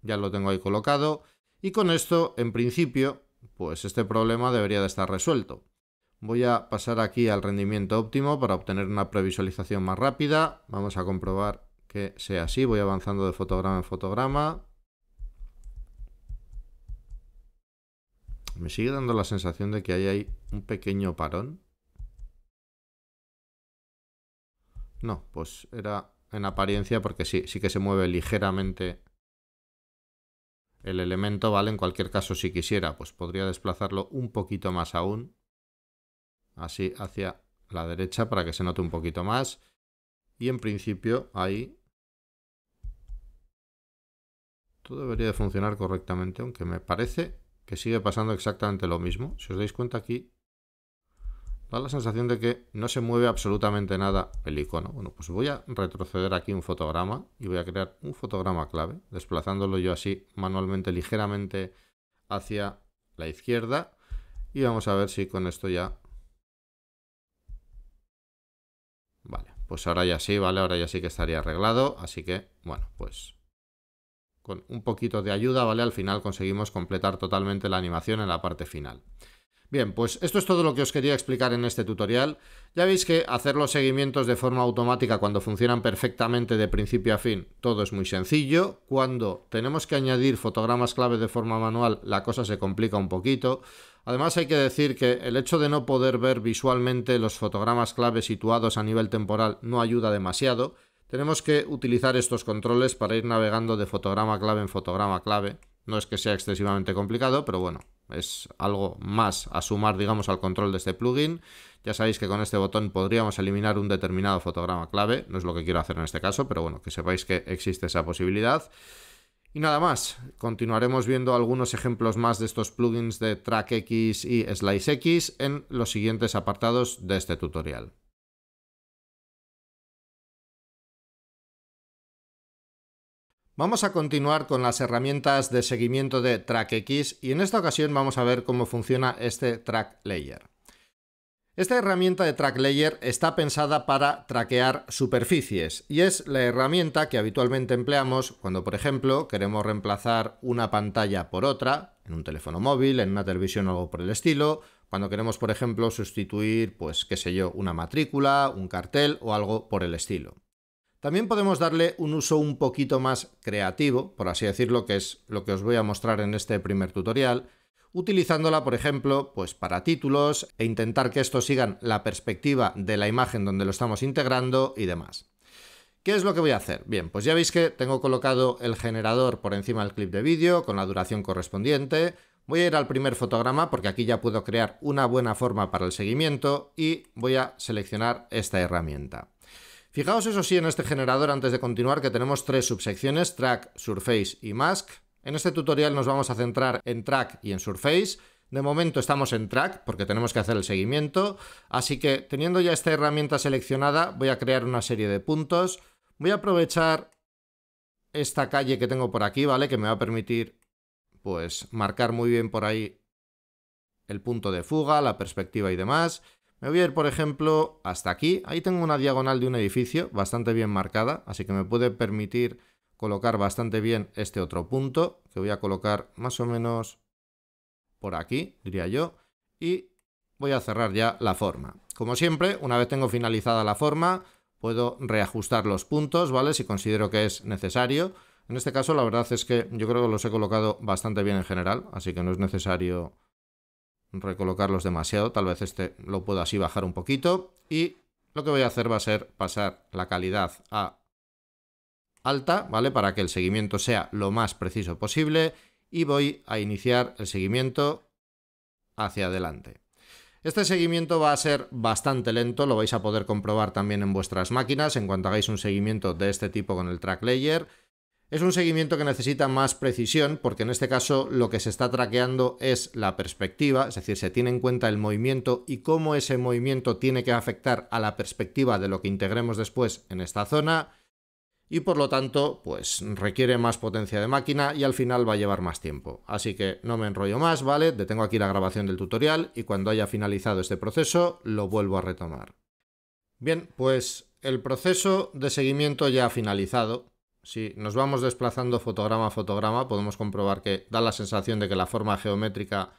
Ya lo tengo ahí colocado. Y con esto, en principio, pues este problema debería de estar resuelto. Voy a pasar aquí al rendimiento óptimo para obtener una previsualización más rápida. Vamos a comprobar que sea así. Voy avanzando de fotograma en fotograma. Me sigue dando la sensación de que ahí hay un pequeño parón. No, pues era en apariencia porque sí, sí que se mueve ligeramente el elemento, ¿vale? En cualquier caso, si quisiera, pues podría desplazarlo un poquito más aún. Así hacia la derecha para que se note un poquito más. Y en principio ahí todo debería de funcionar correctamente, aunque me parece que sigue pasando exactamente lo mismo. Si os dais cuenta aquí, da la sensación de que no se mueve absolutamente nada el icono. Bueno, pues voy a retroceder aquí un fotograma y voy a crear un fotograma clave, desplazándolo yo así manualmente ligeramente hacia la izquierda. Y vamos a ver si con esto ya... Vale, pues ahora ya sí, ¿vale? Ahora ya sí que estaría arreglado. Así que, bueno, pues con un poquito de ayuda, ¿vale? Al final conseguimos completar totalmente la animación en la parte final. Bien, pues esto es todo lo que os quería explicar en este tutorial. Ya veis que hacer los seguimientos de forma automática cuando funcionan perfectamente de principio a fin, todo es muy sencillo. Cuando tenemos que añadir fotogramas clave de forma manual, la cosa se complica un poquito. Además hay que decir que el hecho de no poder ver visualmente los fotogramas clave situados a nivel temporal no ayuda demasiado, tenemos que utilizar estos controles para ir navegando de fotograma clave en fotograma clave. No es que sea excesivamente complicado, pero bueno, es algo más a sumar, digamos, al control de este plugin. Ya sabéis que con este botón podríamos eliminar un determinado fotograma clave, no es lo que quiero hacer en este caso, pero bueno, que sepáis que existe esa posibilidad. Y nada más, continuaremos viendo algunos ejemplos más de estos plugins de TrackX y SliceX en los siguientes apartados de este tutorial. Vamos a continuar con las herramientas de seguimiento de TrackX y en esta ocasión vamos a ver cómo funciona este Track Layer. Esta herramienta de Track Layer está pensada para traquear superficies y es la herramienta que habitualmente empleamos cuando, por ejemplo, queremos reemplazar una pantalla por otra, en un teléfono móvil, en una televisión o algo por el estilo, cuando queremos, por ejemplo, sustituir, pues, qué sé yo, una matrícula, un cartel o algo por el estilo. También podemos darle un uso un poquito más creativo, por así decirlo, que es lo que os voy a mostrar en este primer tutorial, utilizándola, por ejemplo, pues para títulos e intentar que estos sigan la perspectiva de la imagen donde lo estamos integrando y demás. ¿Qué es lo que voy a hacer? Bien, pues ya veis que tengo colocado el generador por encima del clip de vídeo con la duración correspondiente. Voy a ir al primer fotograma porque aquí ya puedo crear una buena forma para el seguimiento y voy a seleccionar esta herramienta. Fijaos eso sí en este generador antes de continuar que tenemos tres subsecciones, Track, Surface y Mask. En este tutorial nos vamos a centrar en Track y en Surface. De momento estamos en Track porque tenemos que hacer el seguimiento, así que teniendo ya esta herramienta seleccionada voy a crear una serie de puntos. Voy a aprovechar esta calle que tengo por aquí, ¿vale? Que me va a permitir pues marcar muy bien por ahí el punto de fuga, la perspectiva y demás. Me voy a ir, por ejemplo, hasta aquí. Ahí tengo una diagonal de un edificio bastante bien marcada, así que me puede permitir colocar bastante bien este otro punto, que voy a colocar más o menos por aquí, diría yo, y voy a cerrar ya la forma. Como siempre, una vez tengo finalizada la forma, puedo reajustar los puntos, ¿vale? Si considero que es necesario. En este caso, la verdad es que yo creo que los he colocado bastante bien en general, así que no es necesario recolocarlos demasiado, tal vez este lo puedo así bajar un poquito y lo que voy a hacer va a ser pasar la calidad a alta, ¿vale? Para que el seguimiento sea lo más preciso posible y voy a iniciar el seguimiento hacia adelante. Este seguimiento va a ser bastante lento, lo vais a poder comprobar también en vuestras máquinas en cuanto hagáis un seguimiento de este tipo con el track layer. Es un seguimiento que necesita más precisión porque en este caso lo que se está traqueando es la perspectiva, es decir, se tiene en cuenta el movimiento y cómo ese movimiento tiene que afectar a la perspectiva de lo que integremos después en esta zona y por lo tanto pues requiere más potencia de máquina y al final va a llevar más tiempo. Así que no me enrollo más, ¿vale? Detengo aquí la grabación del tutorial y cuando haya finalizado este proceso lo vuelvo a retomar. Bien, pues el proceso de seguimiento ya ha finalizado, si nos vamos desplazando fotograma a fotograma, podemos comprobar que da la sensación de que la forma geométrica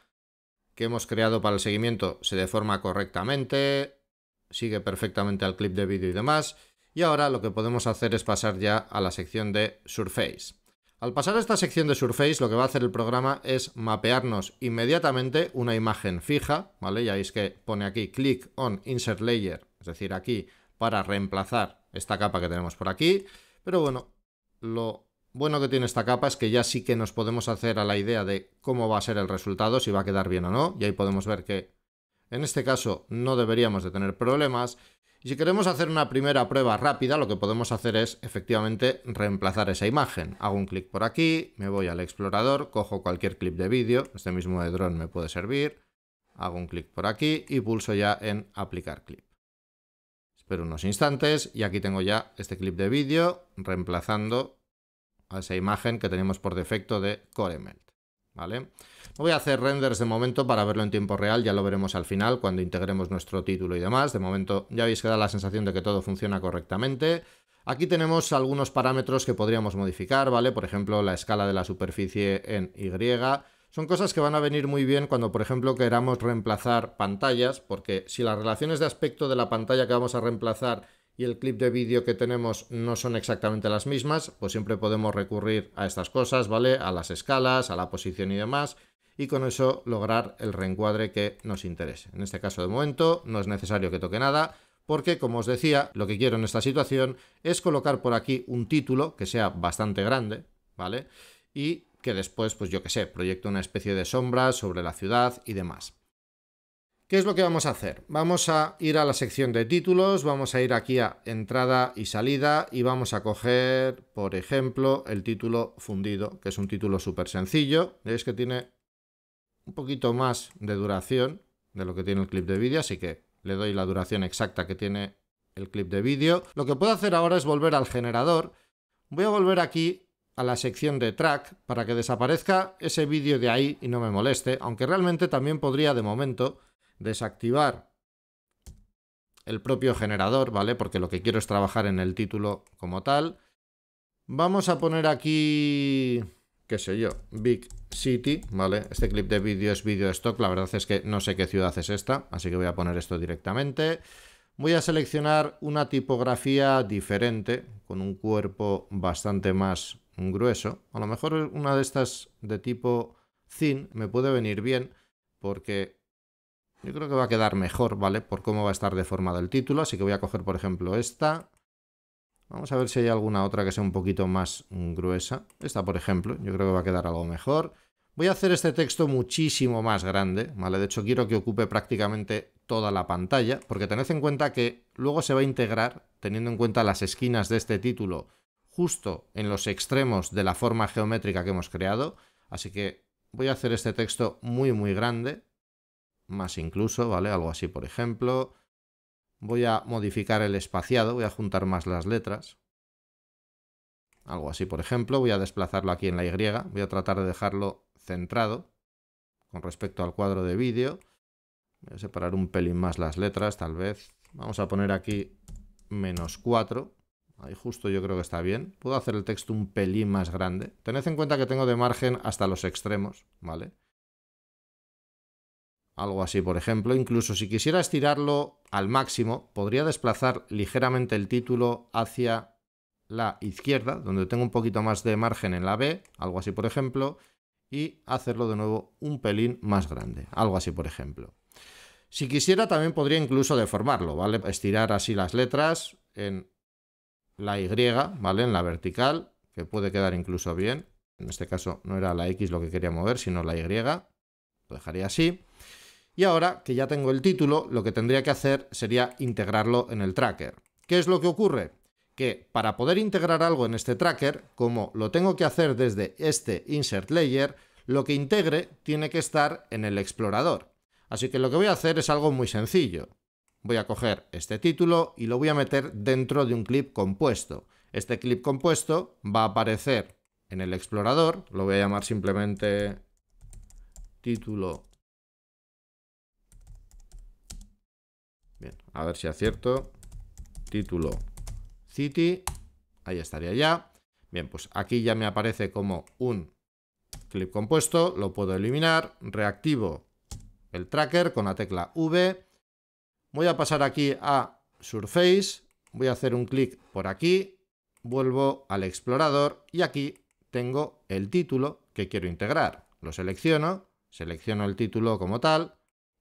que hemos creado para el seguimiento se deforma correctamente, sigue perfectamente al clip de vídeo y demás. Y ahora lo que podemos hacer es pasar ya a la sección de Surface. Al pasar a esta sección de Surface, lo que va a hacer el programa es mapearnos inmediatamente una imagen fija, ¿vale? Ya veis que pone aquí click on insert layer, es decir, aquí para reemplazar esta capa que tenemos por aquí. Pero bueno, lo bueno que tiene esta capa es que ya sí que nos podemos hacer a la idea de cómo va a ser el resultado, si va a quedar bien o no, y ahí podemos ver que en este caso no deberíamos de tener problemas. Y si queremos hacer una primera prueba rápida, lo que podemos hacer es efectivamente reemplazar esa imagen. Hago un clic por aquí, me voy al explorador, cojo cualquier clip de vídeo, este mismo de drone me puede servir, hago un clic por aquí y pulso ya en aplicar clip. Pero unos instantes y aquí tengo ya este clip de vídeo reemplazando a esa imagen que tenemos por defecto de Coremelt, ¿Vale? Voy a hacer renders de momento para verlo en tiempo real, ya lo veremos al final cuando integremos nuestro título y demás. De momento ya veis que da la sensación de que todo funciona correctamente. Aquí tenemos algunos parámetros que podríamos modificar, ¿vale? Por ejemplo, la escala de la superficie en Y, son cosas que van a venir muy bien cuando, por ejemplo, queramos reemplazar pantallas, porque si las relaciones de aspecto de la pantalla que vamos a reemplazar y el clip de vídeo que tenemos no son exactamente las mismas, pues siempre podemos recurrir a estas cosas, ¿vale? A las escalas, a la posición y demás, y con eso lograr el reencuadre que nos interese. En este caso de momento no es necesario que toque nada, porque como os decía, lo que quiero en esta situación es colocar por aquí un título que sea bastante grande, ¿vale? Y que después, pues yo qué sé, proyecta una especie de sombra sobre la ciudad y demás. ¿Qué es lo que vamos a hacer? Vamos a ir a la sección de títulos, vamos a ir aquí a entrada y salida y vamos a coger, por ejemplo, el título fundido, que es un título súper sencillo. Veis que tiene un poquito más de duración de lo que tiene el clip de vídeo, así que le doy la duración exacta que tiene el clip de vídeo. Lo que puedo hacer ahora es volver al generador. Voy a volver aquí a la sección de track para que desaparezca ese vídeo de ahí y no me moleste, aunque realmente también podría de momento desactivar el propio generador, ¿vale? Porque lo que quiero es trabajar en el título como tal. Vamos a poner aquí, qué sé yo, Big City, ¿vale? Este clip de vídeo es vídeo stock, la verdad es que no sé qué ciudad es esta, así que voy a poner esto directamente. Voy a seleccionar una tipografía diferente, con un cuerpo bastante más grueso. A lo mejor una de estas de tipo thin me puede venir bien porque yo creo que va a quedar mejor, ¿vale? Por cómo va a estar deformado el título. Así que voy a coger, por ejemplo, esta. Vamos a ver si hay alguna otra que sea un poquito más gruesa. Esta, por ejemplo, yo creo que va a quedar algo mejor. Voy a hacer este texto muchísimo más grande, ¿vale? De hecho, quiero que ocupe prácticamente toda la pantalla, porque tened en cuenta que luego se va a integrar, teniendo en cuenta las esquinas de este título justo en los extremos de la forma geométrica que hemos creado. Así que voy a hacer este texto muy, muy grande, más incluso, ¿vale? Algo así, por ejemplo. Voy a modificar el espaciado, voy a juntar más las letras. Algo así, por ejemplo. Voy a desplazarlo aquí en la Y. Voy a tratar de dejarlo centrado con respecto al cuadro de vídeo. Voy a separar un pelín más las letras, tal vez. Vamos a poner aquí menos 4. Ahí justo yo creo que está bien. Puedo hacer el texto un pelín más grande. Tened en cuenta que tengo de margen hasta los extremos, ¿vale? Algo así, por ejemplo. Incluso si quisiera estirarlo al máximo, podría desplazar ligeramente el título hacia la izquierda, donde tengo un poquito más de margen en la B, algo así, por ejemplo, y hacerlo de nuevo un pelín más grande, algo así, por ejemplo. Si quisiera, también podría incluso deformarlo, ¿vale? Estirar así las letras en la Y, ¿vale? En la vertical, que puede quedar incluso bien. En este caso no era la X lo que quería mover, sino la Y. Lo dejaría así. Y ahora que ya tengo el título, lo que tendría que hacer sería integrarlo en el tracker. ¿Qué es lo que ocurre? Que para poder integrar algo en este tracker, como lo tengo que hacer desde este insert layer, lo que integre tiene que estar en el explorador. Así que lo que voy a hacer es algo muy sencillo voy a coger este título y lo voy a meter dentro de un clip compuesto. Este clip compuesto va a aparecer en el explorador, lo voy a llamar simplemente título. Bien, a ver si acierto. Título City, ahí estaría ya. Bien, pues aquí ya me aparece como un clip compuesto, lo puedo eliminar, reactivo el tracker con la tecla V Voy a pasar aquí a Surface, voy a hacer un clic por aquí, vuelvo al explorador y aquí tengo el título que quiero integrar. Lo selecciono, selecciono el título como tal,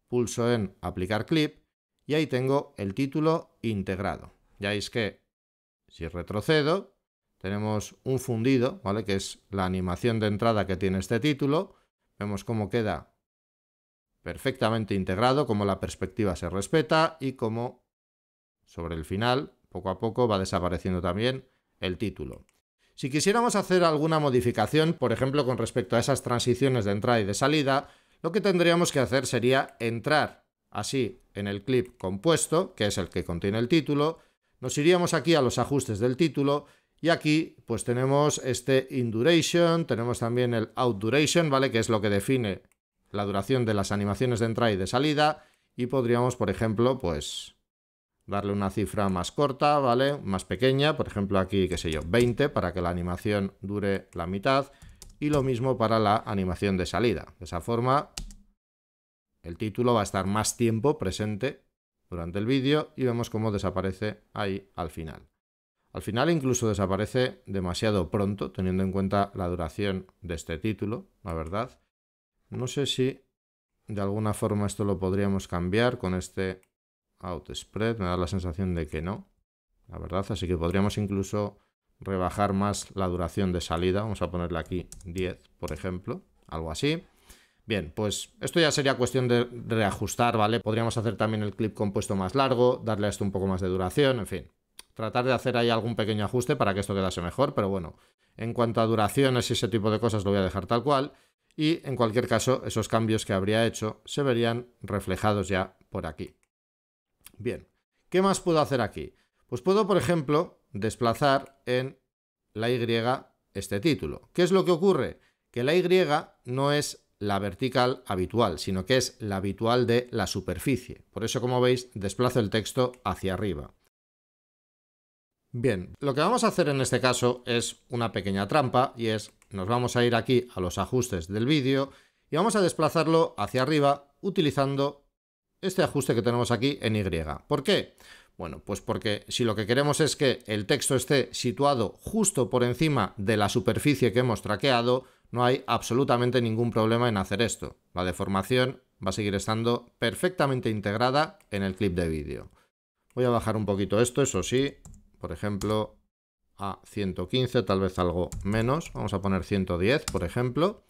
pulso en aplicar clip y ahí tengo el título integrado. Ya veis que si retrocedo tenemos un fundido, ¿vale? que es la animación de entrada que tiene este título. Vemos cómo queda perfectamente integrado, como la perspectiva se respeta y como sobre el final, poco a poco, va desapareciendo también el título. Si quisiéramos hacer alguna modificación, por ejemplo, con respecto a esas transiciones de entrada y de salida, lo que tendríamos que hacer sería entrar así en el clip compuesto, que es el que contiene el título, nos iríamos aquí a los ajustes del título y aquí pues tenemos este in duration tenemos también el duration ¿vale? Que es lo que define la duración de las animaciones de entrada y de salida y podríamos, por ejemplo, pues darle una cifra más corta, ¿vale? Más pequeña, por ejemplo aquí, qué sé yo, 20 para que la animación dure la mitad y lo mismo para la animación de salida. De esa forma el título va a estar más tiempo presente durante el vídeo y vemos cómo desaparece ahí al final. Al final incluso desaparece demasiado pronto, teniendo en cuenta la duración de este título, la verdad. No sé si de alguna forma esto lo podríamos cambiar con este outspread, Me da la sensación de que no, la verdad. Así que podríamos incluso rebajar más la duración de salida. Vamos a ponerle aquí 10, por ejemplo, algo así. Bien, pues esto ya sería cuestión de reajustar, ¿vale? Podríamos hacer también el clip compuesto más largo, darle a esto un poco más de duración, en fin. Tratar de hacer ahí algún pequeño ajuste para que esto quedase mejor, pero bueno. En cuanto a duraciones y ese tipo de cosas lo voy a dejar tal cual y en cualquier caso esos cambios que habría hecho se verían reflejados ya por aquí. Bien, ¿qué más puedo hacer aquí? Pues puedo, por ejemplo, desplazar en la Y este título. ¿Qué es lo que ocurre? Que la Y no es la vertical habitual, sino que es la habitual de la superficie. Por eso, como veis, desplazo el texto hacia arriba. Bien, lo que vamos a hacer en este caso es una pequeña trampa y es nos vamos a ir aquí a los ajustes del vídeo y vamos a desplazarlo hacia arriba utilizando este ajuste que tenemos aquí en Y. ¿Por qué? Bueno, pues porque si lo que queremos es que el texto esté situado justo por encima de la superficie que hemos traqueado, no hay absolutamente ningún problema en hacer esto. La deformación va a seguir estando perfectamente integrada en el clip de vídeo. Voy a bajar un poquito esto, eso sí, por ejemplo, a 115, tal vez algo menos. Vamos a poner 110, por ejemplo.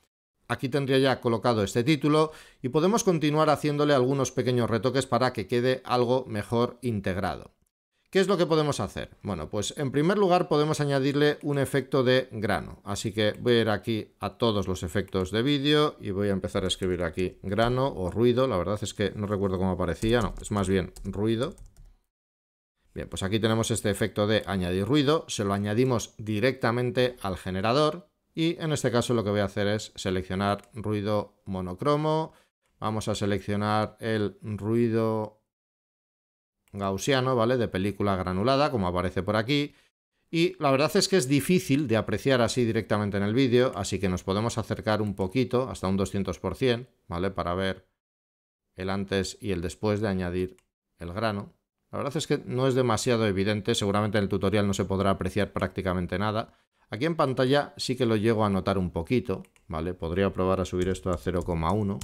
Aquí tendría ya colocado este título y podemos continuar haciéndole algunos pequeños retoques para que quede algo mejor integrado. ¿Qué es lo que podemos hacer? Bueno, pues en primer lugar podemos añadirle un efecto de grano. Así que voy a ir aquí a todos los efectos de vídeo y voy a empezar a escribir aquí grano o ruido. La verdad es que no recuerdo cómo aparecía, no, es más bien ruido. Bien, pues aquí tenemos este efecto de añadir ruido, se lo añadimos directamente al generador y en este caso lo que voy a hacer es seleccionar ruido monocromo, vamos a seleccionar el ruido gaussiano, ¿vale? De película granulada, como aparece por aquí. Y la verdad es que es difícil de apreciar así directamente en el vídeo, así que nos podemos acercar un poquito, hasta un 200%, ¿vale? Para ver el antes y el después de añadir el grano. La verdad es que no es demasiado evidente, seguramente en el tutorial no se podrá apreciar prácticamente nada. Aquí en pantalla sí que lo llego a notar un poquito, ¿vale? Podría probar a subir esto a 0,1,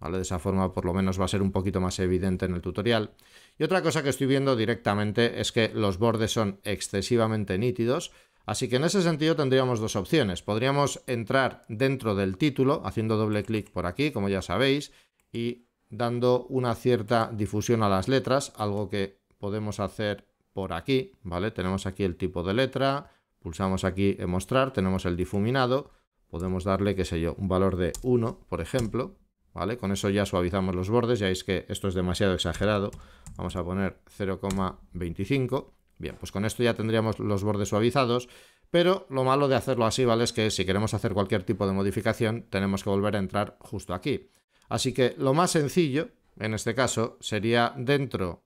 ¿vale? De esa forma por lo menos va a ser un poquito más evidente en el tutorial. Y otra cosa que estoy viendo directamente es que los bordes son excesivamente nítidos, Así que en ese sentido tendríamos dos opciones. Podríamos entrar dentro del título haciendo doble clic por aquí, como ya sabéis, y dando una cierta difusión a las letras, algo que podemos hacer por aquí, ¿vale? Tenemos aquí el tipo de letra, pulsamos aquí en mostrar, tenemos el difuminado, podemos darle, qué sé yo, un valor de 1, por ejemplo, ¿vale? Con eso ya suavizamos los bordes, ya veis que esto es demasiado exagerado, vamos a poner 0,25, bien, pues con esto ya tendríamos los bordes suavizados, pero lo malo de hacerlo así, ¿vale? Es que si queremos hacer cualquier tipo de modificación, tenemos que volver a entrar justo aquí. Así que lo más sencillo, en este caso, sería dentro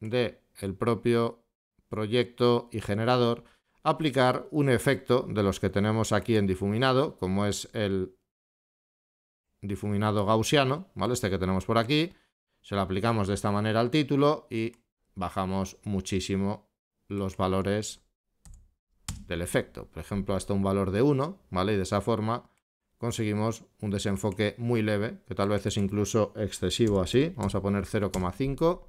del el propio proyecto y generador, aplicar un efecto de los que tenemos aquí en difuminado, como es el difuminado gaussiano, ¿vale? Este que tenemos por aquí, se lo aplicamos de esta manera al título y bajamos muchísimo los valores del efecto. Por ejemplo, hasta un valor de 1, ¿vale? Y de esa forma conseguimos un desenfoque muy leve, que tal vez es incluso excesivo así. Vamos a poner 0,5.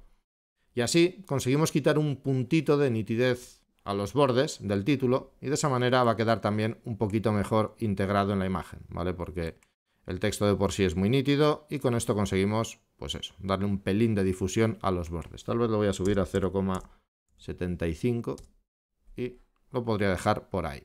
Y así conseguimos quitar un puntito de nitidez a los bordes del título y de esa manera va a quedar también un poquito mejor integrado en la imagen, ¿vale? Porque el texto de por sí es muy nítido y con esto conseguimos, pues eso, darle un pelín de difusión a los bordes. Tal vez lo voy a subir a 0,75 y lo podría dejar por ahí.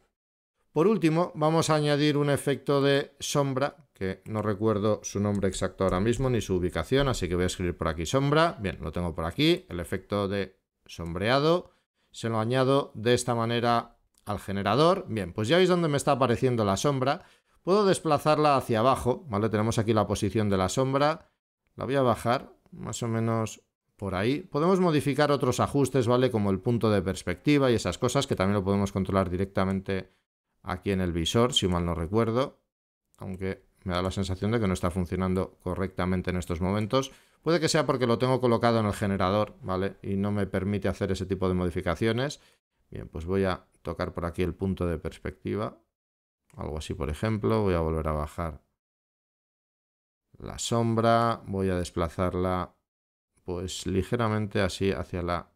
Por último, vamos a añadir un efecto de sombra, que no recuerdo su nombre exacto ahora mismo ni su ubicación, así que voy a escribir por aquí sombra. Bien, lo tengo por aquí, el efecto de sombreado. Se lo añado de esta manera al generador. Bien, pues ya veis dónde me está apareciendo la sombra. Puedo desplazarla hacia abajo, ¿vale? Tenemos aquí la posición de la sombra. La voy a bajar más o menos por ahí. Podemos modificar otros ajustes, ¿vale? Como el punto de perspectiva y esas cosas que también lo podemos controlar directamente aquí en el visor, si mal no recuerdo, aunque me da la sensación de que no está funcionando correctamente en estos momentos. Puede que sea porque lo tengo colocado en el generador, ¿vale? Y no me permite hacer ese tipo de modificaciones. Bien, pues voy a tocar por aquí el punto de perspectiva, algo así por ejemplo, voy a volver a bajar la sombra, voy a desplazarla pues ligeramente así hacia la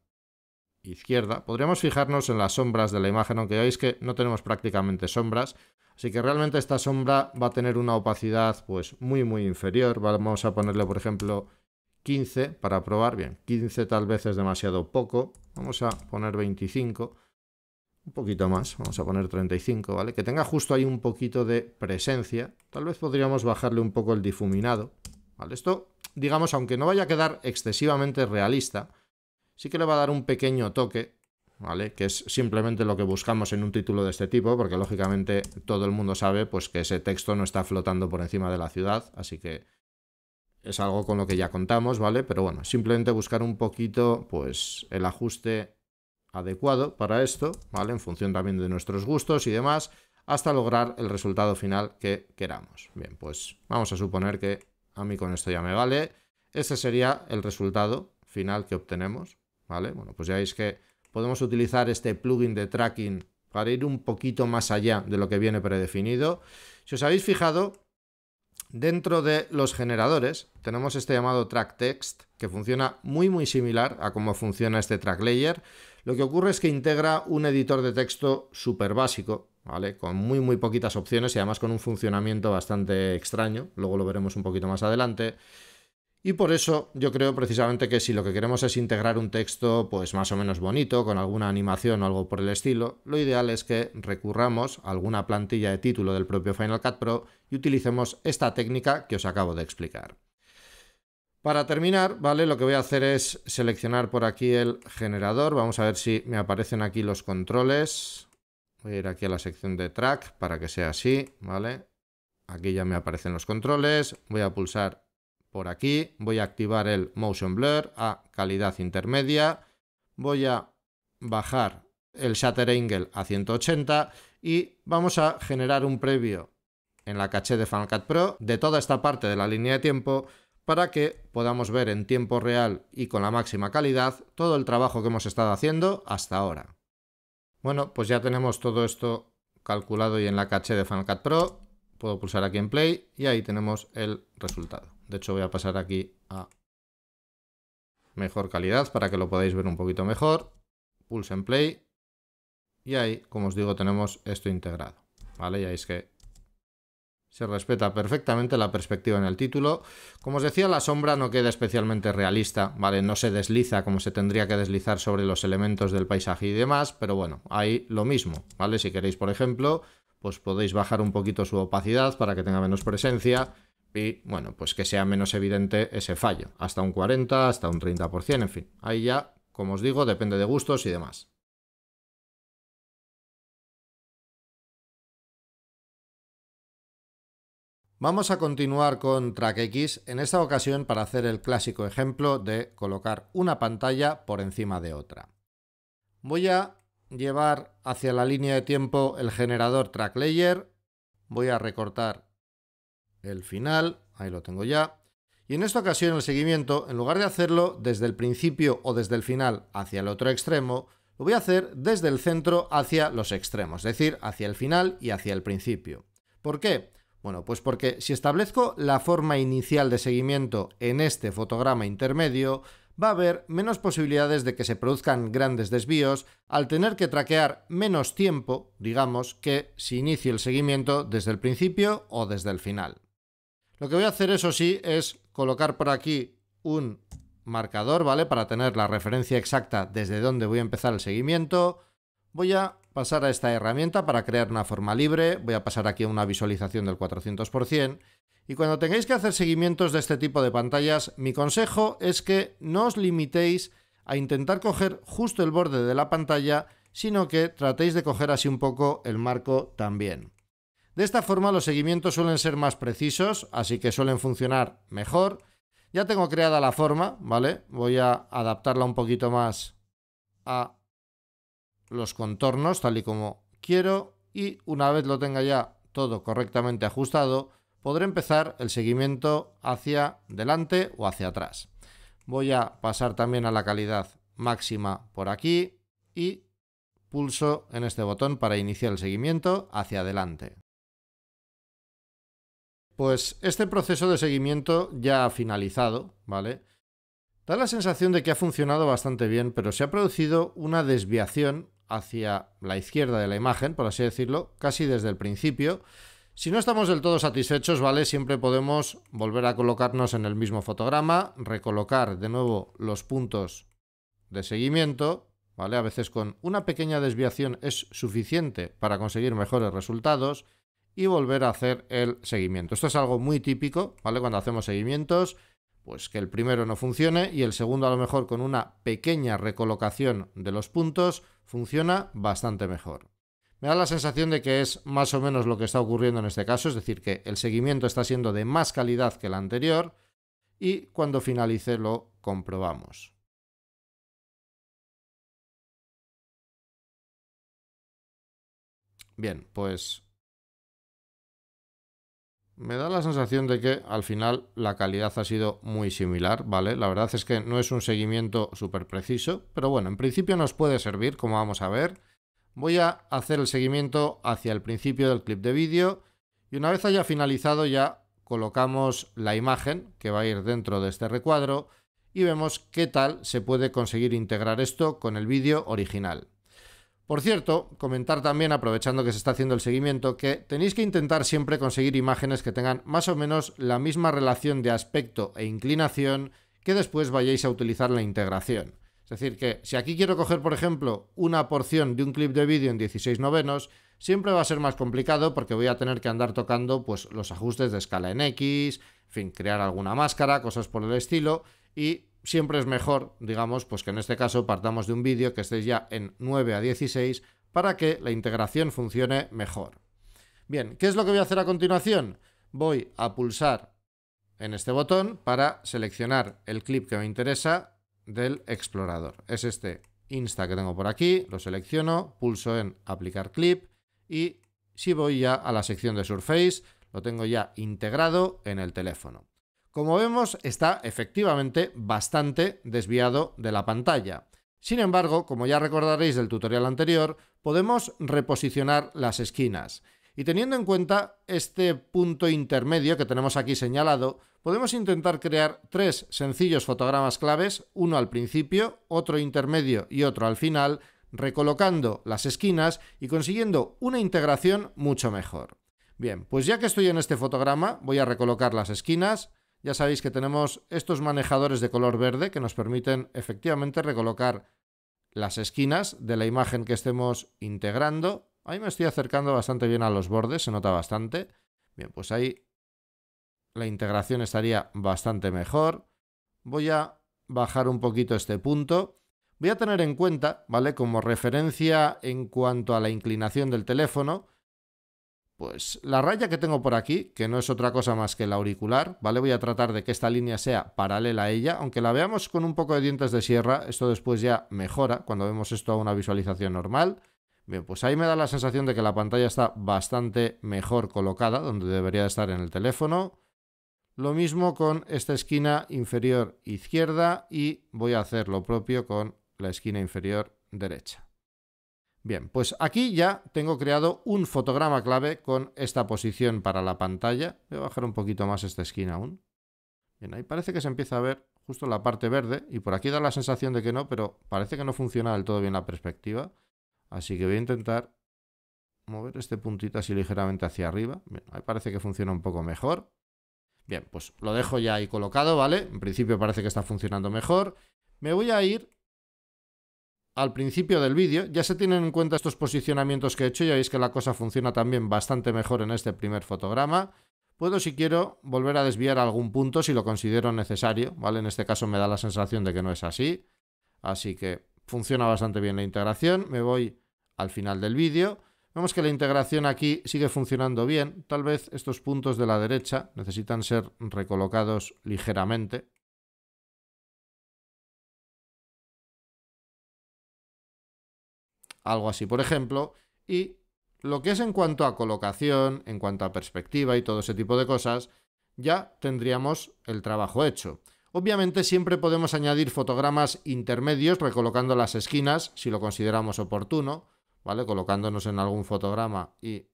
izquierda, podríamos fijarnos en las sombras de la imagen, aunque veis que no tenemos prácticamente sombras, así que realmente esta sombra va a tener una opacidad pues muy muy inferior, vamos a ponerle por ejemplo 15 para probar, bien, 15 tal vez es demasiado poco, vamos a poner 25, un poquito más, vamos a poner 35, ¿vale? Que tenga justo ahí un poquito de presencia, tal vez podríamos bajarle un poco el difuminado, ¿vale? Esto, digamos, aunque no vaya a quedar excesivamente realista, sí que le va a dar un pequeño toque, ¿vale? Que es simplemente lo que buscamos en un título de este tipo, porque lógicamente todo el mundo sabe pues, que ese texto no está flotando por encima de la ciudad, así que es algo con lo que ya contamos, ¿vale? Pero bueno, simplemente buscar un poquito pues el ajuste adecuado para esto, ¿vale? En función también de nuestros gustos y demás, hasta lograr el resultado final que queramos. Bien, pues vamos a suponer que a mí con esto ya me vale. Este sería el resultado final que obtenemos. ¿vale? Bueno, pues ya veis que podemos utilizar este plugin de tracking para ir un poquito más allá de lo que viene predefinido. Si os habéis fijado, dentro de los generadores tenemos este llamado track text que funciona muy muy similar a cómo funciona este track layer. Lo que ocurre es que integra un editor de texto súper básico, ¿vale? Con muy muy poquitas opciones y además con un funcionamiento bastante extraño. Luego lo veremos un poquito más adelante. Y por eso yo creo precisamente que si lo que queremos es integrar un texto pues más o menos bonito, con alguna animación o algo por el estilo, lo ideal es que recurramos a alguna plantilla de título del propio Final Cut Pro y utilicemos esta técnica que os acabo de explicar. Para terminar, ¿vale? Lo que voy a hacer es seleccionar por aquí el generador. Vamos a ver si me aparecen aquí los controles. Voy a ir aquí a la sección de track para que sea así, ¿vale? Aquí ya me aparecen los controles. Voy a pulsar por aquí, voy a activar el Motion Blur a calidad intermedia, voy a bajar el Shutter Angle a 180 y vamos a generar un previo en la caché de Final Cut Pro de toda esta parte de la línea de tiempo para que podamos ver en tiempo real y con la máxima calidad todo el trabajo que hemos estado haciendo hasta ahora. Bueno, pues ya tenemos todo esto calculado y en la caché de Final Cut Pro. Puedo pulsar aquí en Play y ahí tenemos el resultado. De hecho, voy a pasar aquí a mejor calidad para que lo podáis ver un poquito mejor. Pulse en play. Y ahí, como os digo, tenemos esto integrado. ¿Vale? Ya veis que se respeta perfectamente la perspectiva en el título. Como os decía, la sombra no queda especialmente realista, ¿vale? No se desliza como se tendría que deslizar sobre los elementos del paisaje y demás, pero bueno, ahí lo mismo, ¿vale? Si queréis, por ejemplo, pues podéis bajar un poquito su opacidad para que tenga menos presencia y bueno, pues que sea menos evidente ese fallo, hasta un 40, hasta un 30%, en fin, ahí ya, como os digo, depende de gustos y demás. Vamos a continuar con TrackX, en esta ocasión para hacer el clásico ejemplo de colocar una pantalla por encima de otra. Voy a llevar hacia la línea de tiempo el generador track layer, voy a recortar el final, ahí lo tengo ya. Y en esta ocasión el seguimiento, en lugar de hacerlo desde el principio o desde el final hacia el otro extremo, lo voy a hacer desde el centro hacia los extremos, es decir, hacia el final y hacia el principio. ¿Por qué? Bueno, pues porque si establezco la forma inicial de seguimiento en este fotograma intermedio, va a haber menos posibilidades de que se produzcan grandes desvíos al tener que traquear menos tiempo, digamos, que si inicio el seguimiento desde el principio o desde el final. Lo que voy a hacer, eso sí, es colocar por aquí un marcador, ¿vale? Para tener la referencia exacta desde donde voy a empezar el seguimiento. Voy a pasar a esta herramienta para crear una forma libre. Voy a pasar aquí a una visualización del 400%. Y cuando tengáis que hacer seguimientos de este tipo de pantallas, mi consejo es que no os limitéis a intentar coger justo el borde de la pantalla, sino que tratéis de coger así un poco el marco también. De esta forma los seguimientos suelen ser más precisos, así que suelen funcionar mejor. Ya tengo creada la forma, ¿vale? Voy a adaptarla un poquito más a los contornos, tal y como quiero. Y una vez lo tenga ya todo correctamente ajustado, podré empezar el seguimiento hacia delante o hacia atrás. Voy a pasar también a la calidad máxima por aquí y pulso en este botón para iniciar el seguimiento hacia adelante. Pues este proceso de seguimiento ya ha finalizado, ¿vale? Da la sensación de que ha funcionado bastante bien, pero se ha producido una desviación hacia la izquierda de la imagen, por así decirlo, casi desde el principio. Si no estamos del todo satisfechos, ¿vale? Siempre podemos volver a colocarnos en el mismo fotograma, recolocar de nuevo los puntos de seguimiento, ¿vale? A veces con una pequeña desviación es suficiente para conseguir mejores resultados y volver a hacer el seguimiento. Esto es algo muy típico, ¿vale? Cuando hacemos seguimientos, pues que el primero no funcione y el segundo a lo mejor con una pequeña recolocación de los puntos funciona bastante mejor. Me da la sensación de que es más o menos lo que está ocurriendo en este caso, es decir, que el seguimiento está siendo de más calidad que el anterior y cuando finalice lo comprobamos. Bien, pues me da la sensación de que al final la calidad ha sido muy similar, ¿vale? La verdad es que no es un seguimiento súper preciso, pero bueno, en principio nos puede servir, como vamos a ver. Voy a hacer el seguimiento hacia el principio del clip de vídeo y una vez haya finalizado ya colocamos la imagen que va a ir dentro de este recuadro y vemos qué tal se puede conseguir integrar esto con el vídeo original. Por cierto, comentar también, aprovechando que se está haciendo el seguimiento, que tenéis que intentar siempre conseguir imágenes que tengan más o menos la misma relación de aspecto e inclinación que después vayáis a utilizar la integración. Es decir, que si aquí quiero coger, por ejemplo, una porción de un clip de vídeo en 16 novenos, siempre va a ser más complicado porque voy a tener que andar tocando pues, los ajustes de escala en X, en fin, crear alguna máscara, cosas por el estilo, y siempre es mejor, digamos, pues que en este caso partamos de un vídeo que estéis ya en 9 a 16 para que la integración funcione mejor. Bien, ¿qué es lo que voy a hacer a continuación? Voy a pulsar en este botón para seleccionar el clip que me interesa del explorador. Es este Insta que tengo por aquí, lo selecciono, pulso en aplicar clip y si voy ya a la sección de Surface, lo tengo ya integrado en el teléfono. Como vemos, está efectivamente bastante desviado de la pantalla. Sin embargo, como ya recordaréis del tutorial anterior, podemos reposicionar las esquinas. Y teniendo en cuenta este punto intermedio que tenemos aquí señalado, podemos intentar crear tres sencillos fotogramas claves, uno al principio, otro intermedio y otro al final, recolocando las esquinas y consiguiendo una integración mucho mejor. Bien, pues ya que estoy en este fotograma, voy a recolocar las esquinas, ya sabéis que tenemos estos manejadores de color verde que nos permiten efectivamente recolocar las esquinas de la imagen que estemos integrando. Ahí me estoy acercando bastante bien a los bordes, se nota bastante. Bien, pues ahí la integración estaría bastante mejor. Voy a bajar un poquito este punto. Voy a tener en cuenta, ¿vale? Como referencia en cuanto a la inclinación del teléfono, pues la raya que tengo por aquí, que no es otra cosa más que el auricular, ¿vale? Voy a tratar de que esta línea sea paralela a ella, aunque la veamos con un poco de dientes de sierra, esto después ya mejora cuando vemos esto a una visualización normal. Bien, pues ahí me da la sensación de que la pantalla está bastante mejor colocada, donde debería estar en el teléfono. Lo mismo con esta esquina inferior izquierda y voy a hacer lo propio con la esquina inferior derecha. Bien, pues aquí ya tengo creado un fotograma clave con esta posición para la pantalla. Voy a bajar un poquito más esta esquina aún. Bien, ahí parece que se empieza a ver justo la parte verde y por aquí da la sensación de que no, pero parece que no funciona del todo bien la perspectiva. Así que voy a intentar mover este puntito así ligeramente hacia arriba. Bien, ahí parece que funciona un poco mejor. Bien, pues lo dejo ya ahí colocado, ¿vale? En principio parece que está funcionando mejor. Me voy a ir al principio del vídeo. Ya se tienen en cuenta estos posicionamientos que he hecho, ya veis que la cosa funciona también bastante mejor en este primer fotograma. Puedo, si quiero, volver a desviar algún punto si lo considero necesario, ¿vale? En este caso me da la sensación de que no es así, así que funciona bastante bien la integración. Me voy al final del vídeo. Vemos que la integración aquí sigue funcionando bien. Tal vez estos puntos de la derecha necesitan ser recolocados ligeramente, algo así, por ejemplo, y lo que es en cuanto a colocación, en cuanto a perspectiva y todo ese tipo de cosas, ya tendríamos el trabajo hecho. Obviamente siempre podemos añadir fotogramas intermedios recolocando las esquinas si lo consideramos oportuno, ¿vale? Colocándonos en algún fotograma y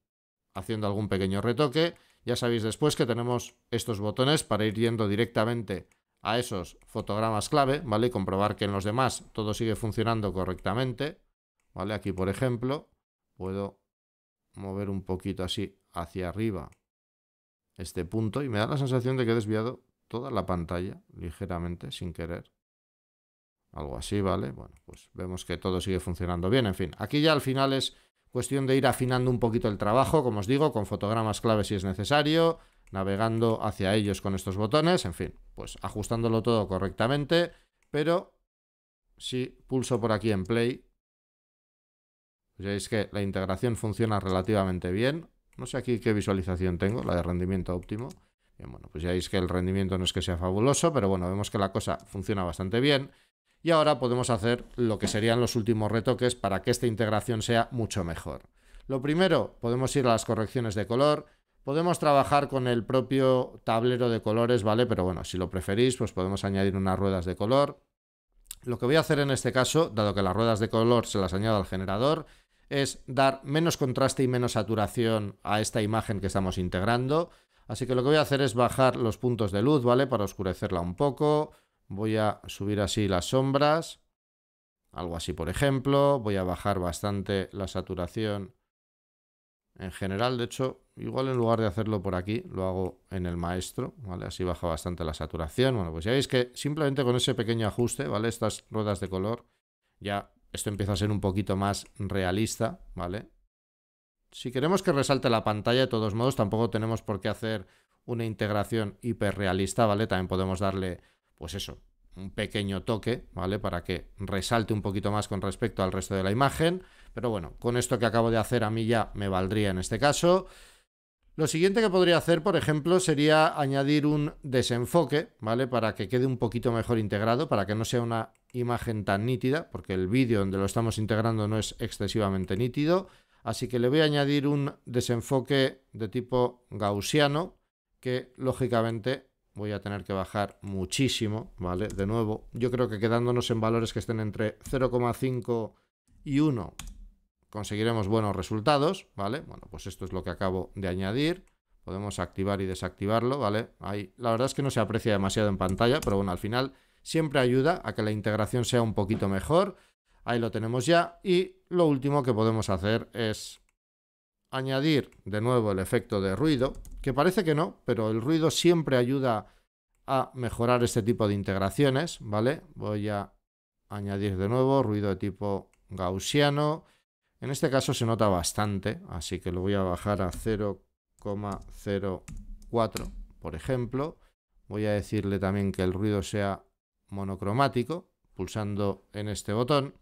haciendo algún pequeño retoque. Ya sabéis después que tenemos estos botones para ir yendo directamente a esos fotogramas clave, ¿vale? Y comprobar que en los demás todo sigue funcionando correctamente. ¿Vale? Aquí, por ejemplo, puedo mover un poquito así hacia arriba este punto y me da la sensación de que he desviado toda la pantalla ligeramente, sin querer. Algo así, ¿vale? Bueno, pues vemos que todo sigue funcionando bien. En fin, aquí ya al final es cuestión de ir afinando un poquito el trabajo, como os digo, con fotogramas clave si es necesario, navegando hacia ellos con estos botones, en fin, pues ajustándolo todo correctamente, pero si pulso por aquí en play, ya Veis que la integración funciona relativamente bien. No sé aquí qué visualización tengo, la de rendimiento óptimo. bueno, pues ya veis que el rendimiento no es que sea fabuloso, pero bueno, vemos que la cosa funciona bastante bien. Y ahora podemos hacer lo que serían los últimos retoques para que esta integración sea mucho mejor. Lo primero, podemos ir a las correcciones de color. Podemos trabajar con el propio tablero de colores, ¿vale? Pero bueno, si lo preferís, pues podemos añadir unas ruedas de color. Lo que voy a hacer en este caso, dado que las ruedas de color se las añado al generador, es dar menos contraste y menos saturación a esta imagen que estamos integrando. Así que lo que voy a hacer es bajar los puntos de luz, ¿vale? Para oscurecerla un poco. Voy a subir así las sombras. Algo así, por ejemplo. Voy a bajar bastante la saturación en general. De hecho, igual en lugar de hacerlo por aquí, lo hago en el maestro, ¿vale? Así baja bastante la saturación. Bueno, pues ya veis que simplemente con ese pequeño ajuste, ¿vale? Estas ruedas de color ya esto empieza a ser un poquito más realista, ¿vale? Si queremos que resalte la pantalla, de todos modos, tampoco tenemos por qué hacer una integración hiperrealista, ¿vale? También podemos darle, pues eso, un pequeño toque, ¿vale? Para que resalte un poquito más con respecto al resto de la imagen. Pero bueno, con esto que acabo de hacer a mí ya me valdría en este caso. Lo siguiente que podría hacer, por ejemplo, sería añadir un desenfoque, ¿vale? Para que quede un poquito mejor integrado, para que no sea una imagen tan nítida, porque el vídeo donde lo estamos integrando no es excesivamente nítido, así que le voy a añadir un desenfoque de tipo gaussiano, que lógicamente voy a tener que bajar muchísimo, ¿vale? De nuevo, yo creo que quedándonos en valores que estén entre 0,5 y 1 conseguiremos buenos resultados, ¿vale? Bueno, pues esto es lo que acabo de añadir. Podemos activar y desactivarlo, ¿vale? Ahí, la verdad es que no se aprecia demasiado en pantalla, pero bueno, al final siempre ayuda a que la integración sea un poquito mejor. Ahí lo tenemos ya. Y lo último que podemos hacer es añadir de nuevo el efecto de ruido, que parece que no, pero el ruido siempre ayuda a mejorar este tipo de integraciones, ¿vale? Voy a añadir de nuevo ruido de tipo gaussiano. En este caso se nota bastante, así que lo voy a bajar a 0,04, por ejemplo. Voy a decirle también que el ruido sea monocromático, pulsando en este botón,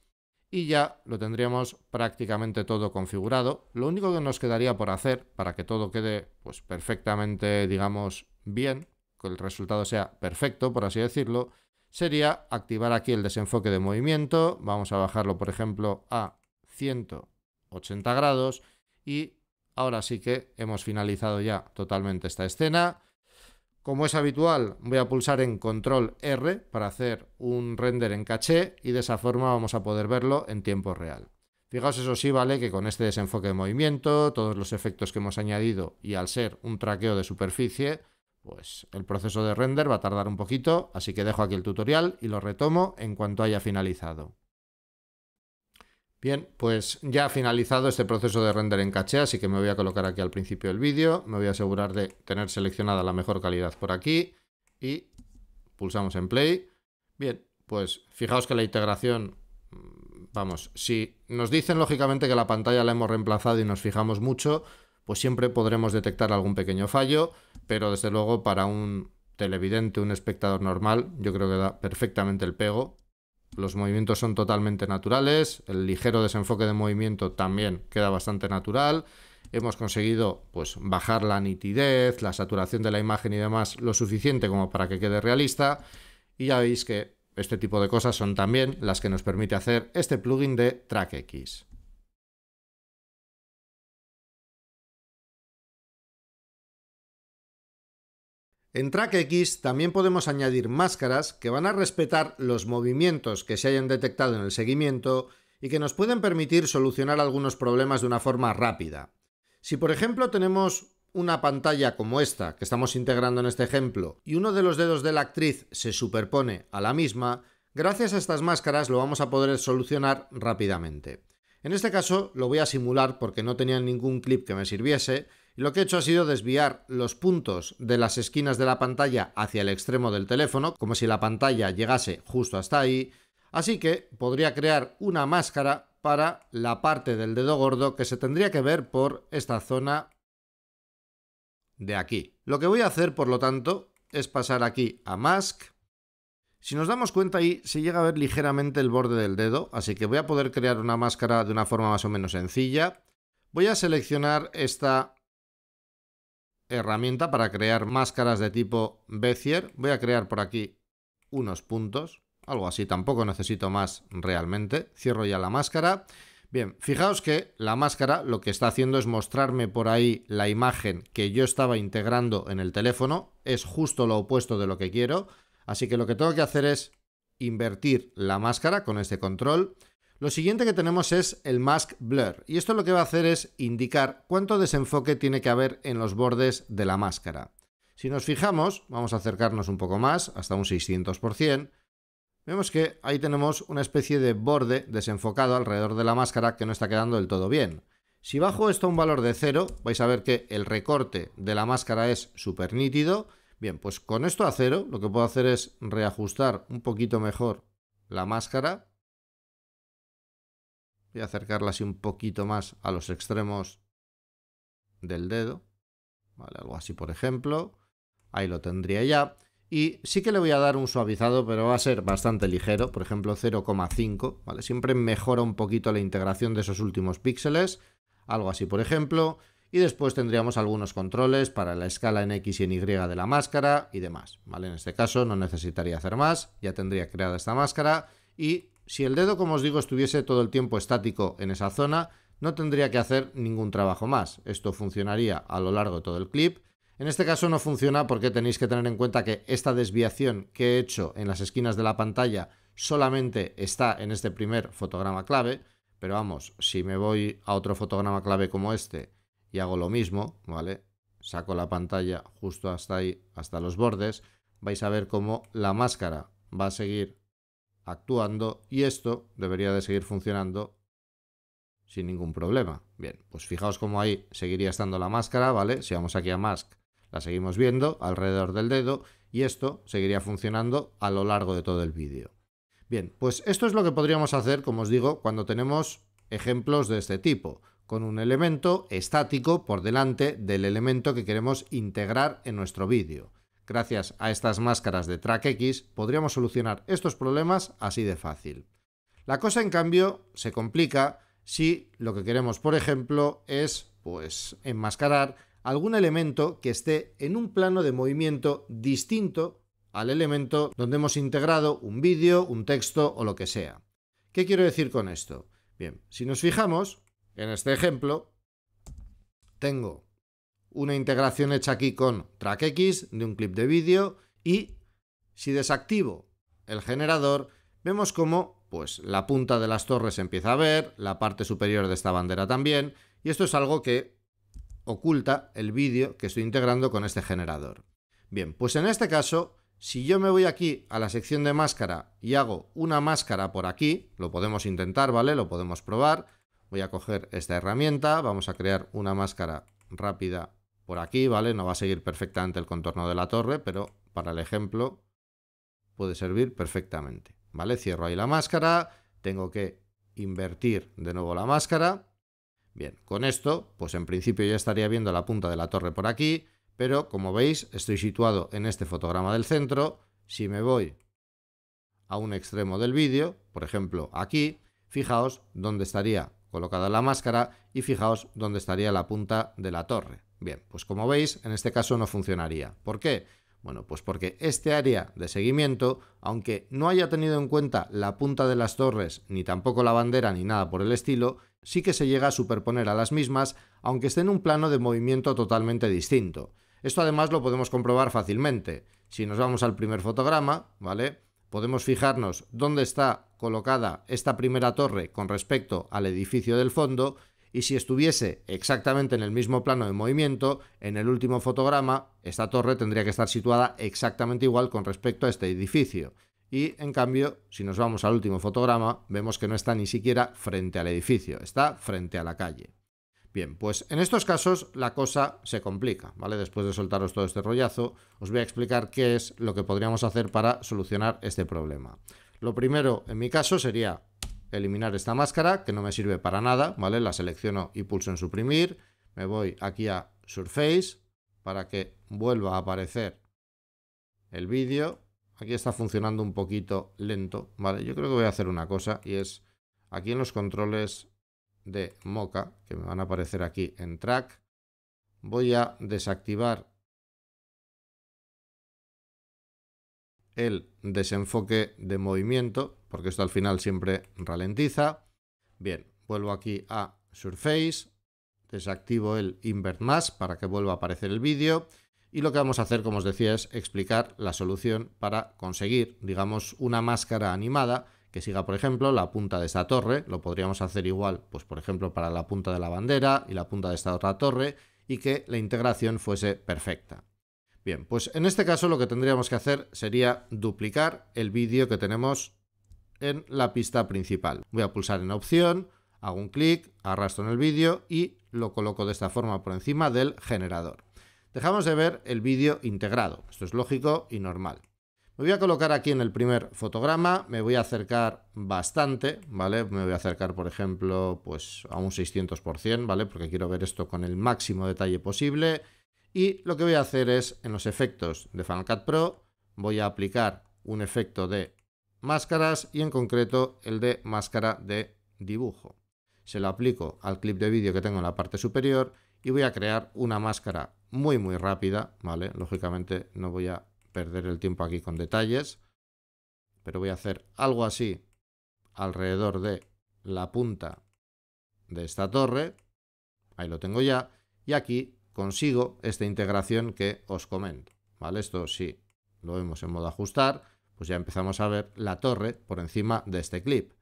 y ya lo tendríamos prácticamente todo configurado. Lo único que nos quedaría por hacer para que todo quede pues, perfectamente, digamos, bien, que el resultado sea perfecto, por así decirlo, sería activar aquí el desenfoque de movimiento. Vamos a bajarlo, por ejemplo, a 180 grados y ahora sí que hemos finalizado ya totalmente esta escena. Como es habitual, voy a pulsar en Control R para hacer un render en caché y de esa forma vamos a poder verlo en tiempo real. Fijaos eso sí, vale, que con este desenfoque de movimiento, todos los efectos que hemos añadido y al ser un traqueo de superficie, pues el proceso de render va a tardar un poquito, así que dejo aquí el tutorial y lo retomo en cuanto haya finalizado. Bien, pues ya ha finalizado este proceso de render en caché, así que me voy a colocar aquí al principio del vídeo, me voy a asegurar de tener seleccionada la mejor calidad por aquí y pulsamos en play. Bien, pues fijaos que la integración, mm, vamos, si nos dicen lógicamente que la pantalla la hemos reemplazado y nos fijamos mucho, pues siempre podremos detectar algún pequeño fallo, pero desde luego para un televidente, un espectador normal, yo creo que da perfectamente el pego los movimientos son totalmente naturales, el ligero desenfoque de movimiento también queda bastante natural. Hemos conseguido pues, bajar la nitidez, la saturación de la imagen y demás lo suficiente como para que quede realista. Y ya veis que este tipo de cosas son también las que nos permite hacer este plugin de TrackX. En TrackX también podemos añadir máscaras que van a respetar los movimientos que se hayan detectado en el seguimiento y que nos pueden permitir solucionar algunos problemas de una forma rápida. Si por ejemplo tenemos una pantalla como esta que estamos integrando en este ejemplo y uno de los dedos de la actriz se superpone a la misma, gracias a estas máscaras lo vamos a poder solucionar rápidamente. En este caso lo voy a simular porque no tenía ningún clip que me sirviese lo que he hecho ha sido desviar los puntos de las esquinas de la pantalla hacia el extremo del teléfono, como si la pantalla llegase justo hasta ahí. Así que podría crear una máscara para la parte del dedo gordo que se tendría que ver por esta zona de aquí. Lo que voy a hacer, por lo tanto, es pasar aquí a Mask. Si nos damos cuenta ahí, se llega a ver ligeramente el borde del dedo, así que voy a poder crear una máscara de una forma más o menos sencilla. Voy a seleccionar esta herramienta para crear máscaras de tipo Bezier. Voy a crear por aquí unos puntos, algo así, tampoco necesito más realmente. Cierro ya la máscara. Bien, fijaos que la máscara lo que está haciendo es mostrarme por ahí la imagen que yo estaba integrando en el teléfono. Es justo lo opuesto de lo que quiero. Así que lo que tengo que hacer es invertir la máscara con este control. Lo siguiente que tenemos es el mask blur y esto lo que va a hacer es indicar cuánto desenfoque tiene que haber en los bordes de la máscara. Si nos fijamos, vamos a acercarnos un poco más, hasta un 600%, vemos que ahí tenemos una especie de borde desenfocado alrededor de la máscara que no está quedando del todo bien. Si bajo esto a un valor de 0, vais a ver que el recorte de la máscara es súper nítido. Bien, pues con esto a 0 lo que puedo hacer es reajustar un poquito mejor la máscara Voy a acercarla así un poquito más a los extremos del dedo. Vale, algo así, por ejemplo. Ahí lo tendría ya. Y sí que le voy a dar un suavizado, pero va a ser bastante ligero, por ejemplo 0,5, ¿vale? Siempre mejora un poquito la integración de esos últimos píxeles, algo así por ejemplo, y después tendríamos algunos controles para la escala en X y en Y de la máscara y demás, ¿vale? En este caso no necesitaría hacer más, ya tendría creada esta máscara y si el dedo, como os digo, estuviese todo el tiempo estático en esa zona, no tendría que hacer ningún trabajo más. Esto funcionaría a lo largo de todo el clip. En este caso no funciona porque tenéis que tener en cuenta que esta desviación que he hecho en las esquinas de la pantalla solamente está en este primer fotograma clave, pero vamos, si me voy a otro fotograma clave como este y hago lo mismo, ¿vale? Saco la pantalla justo hasta ahí, hasta los bordes, vais a ver cómo la máscara va a seguir actuando y esto debería de seguir funcionando sin ningún problema. Bien, pues fijaos cómo ahí seguiría estando la máscara, ¿vale? Si vamos aquí a Mask, la seguimos viendo alrededor del dedo y esto seguiría funcionando a lo largo de todo el vídeo. Bien, pues esto es lo que podríamos hacer, como os digo, cuando tenemos ejemplos de este tipo, con un elemento estático por delante del elemento que queremos integrar en nuestro vídeo. Gracias a estas máscaras de TrackX podríamos solucionar estos problemas así de fácil. La cosa en cambio se complica si lo que queremos, por ejemplo, es pues enmascarar algún elemento que esté en un plano de movimiento distinto al elemento donde hemos integrado un vídeo, un texto o lo que sea. ¿Qué quiero decir con esto? Bien, si nos fijamos, en este ejemplo, tengo una integración hecha aquí con TrackX de un clip de vídeo y si desactivo el generador, vemos como pues, la punta de las torres empieza a ver, la parte superior de esta bandera también, y esto es algo que oculta el vídeo que estoy integrando con este generador. Bien, pues en este caso, si yo me voy aquí a la sección de máscara y hago una máscara por aquí, lo podemos intentar, ¿vale? Lo podemos probar. Voy a coger esta herramienta, vamos a crear una máscara rápida por aquí, ¿vale? No va a seguir perfectamente el contorno de la torre, pero para el ejemplo puede servir perfectamente, ¿vale? Cierro ahí la máscara, tengo que invertir de nuevo la máscara. Bien, con esto, pues en principio ya estaría viendo la punta de la torre por aquí, pero como veis estoy situado en este fotograma del centro. Si me voy a un extremo del vídeo, por ejemplo aquí, fijaos dónde estaría colocada la máscara y fijaos dónde estaría la punta de la torre. Bien, pues como veis, en este caso no funcionaría. ¿Por qué? Bueno, pues porque este área de seguimiento, aunque no haya tenido en cuenta la punta de las torres, ni tampoco la bandera, ni nada por el estilo, sí que se llega a superponer a las mismas, aunque esté en un plano de movimiento totalmente distinto. Esto además lo podemos comprobar fácilmente. Si nos vamos al primer fotograma, ¿vale? Podemos fijarnos dónde está colocada esta primera torre con respecto al edificio del fondo y si estuviese exactamente en el mismo plano de movimiento, en el último fotograma, esta torre tendría que estar situada exactamente igual con respecto a este edificio. Y en cambio, si nos vamos al último fotograma, vemos que no está ni siquiera frente al edificio, está frente a la calle. Bien, pues en estos casos la cosa se complica, ¿vale? Después de soltaros todo este rollazo, os voy a explicar qué es lo que podríamos hacer para solucionar este problema. Lo primero, en mi caso, sería eliminar esta máscara, que no me sirve para nada, ¿vale? La selecciono y pulso en suprimir. Me voy aquí a Surface para que vuelva a aparecer el vídeo. Aquí está funcionando un poquito lento, ¿vale? Yo creo que voy a hacer una cosa y es aquí en los controles de Mocha, que me van a aparecer aquí en Track, voy a desactivar el desenfoque de movimiento porque esto al final siempre ralentiza. Bien, vuelvo aquí a Surface, desactivo el Invert Más para que vuelva a aparecer el vídeo y lo que vamos a hacer, como os decía, es explicar la solución para conseguir, digamos, una máscara animada que siga, por ejemplo, la punta de esta torre, lo podríamos hacer igual, pues por ejemplo, para la punta de la bandera y la punta de esta otra torre y que la integración fuese perfecta. Bien, pues en este caso lo que tendríamos que hacer sería duplicar el vídeo que tenemos en la pista principal. Voy a pulsar en opción, hago un clic, arrastro en el vídeo y lo coloco de esta forma por encima del generador. Dejamos de ver el vídeo integrado, esto es lógico y normal. Me voy a colocar aquí en el primer fotograma, me voy a acercar bastante, ¿vale? Me voy a acercar, por ejemplo, pues a un 600%, ¿vale? Porque quiero ver esto con el máximo detalle posible. Y lo que voy a hacer es, en los efectos de Final Cut Pro, voy a aplicar un efecto de máscaras y en concreto el de máscara de dibujo. Se lo aplico al clip de vídeo que tengo en la parte superior y voy a crear una máscara muy muy rápida, ¿vale? Lógicamente no voy a perder el tiempo aquí con detalles, pero voy a hacer algo así alrededor de la punta de esta torre, ahí lo tengo ya, y aquí consigo esta integración que os comento, ¿vale? Esto sí lo vemos en modo ajustar, pues ya empezamos a ver la torre por encima de este clip.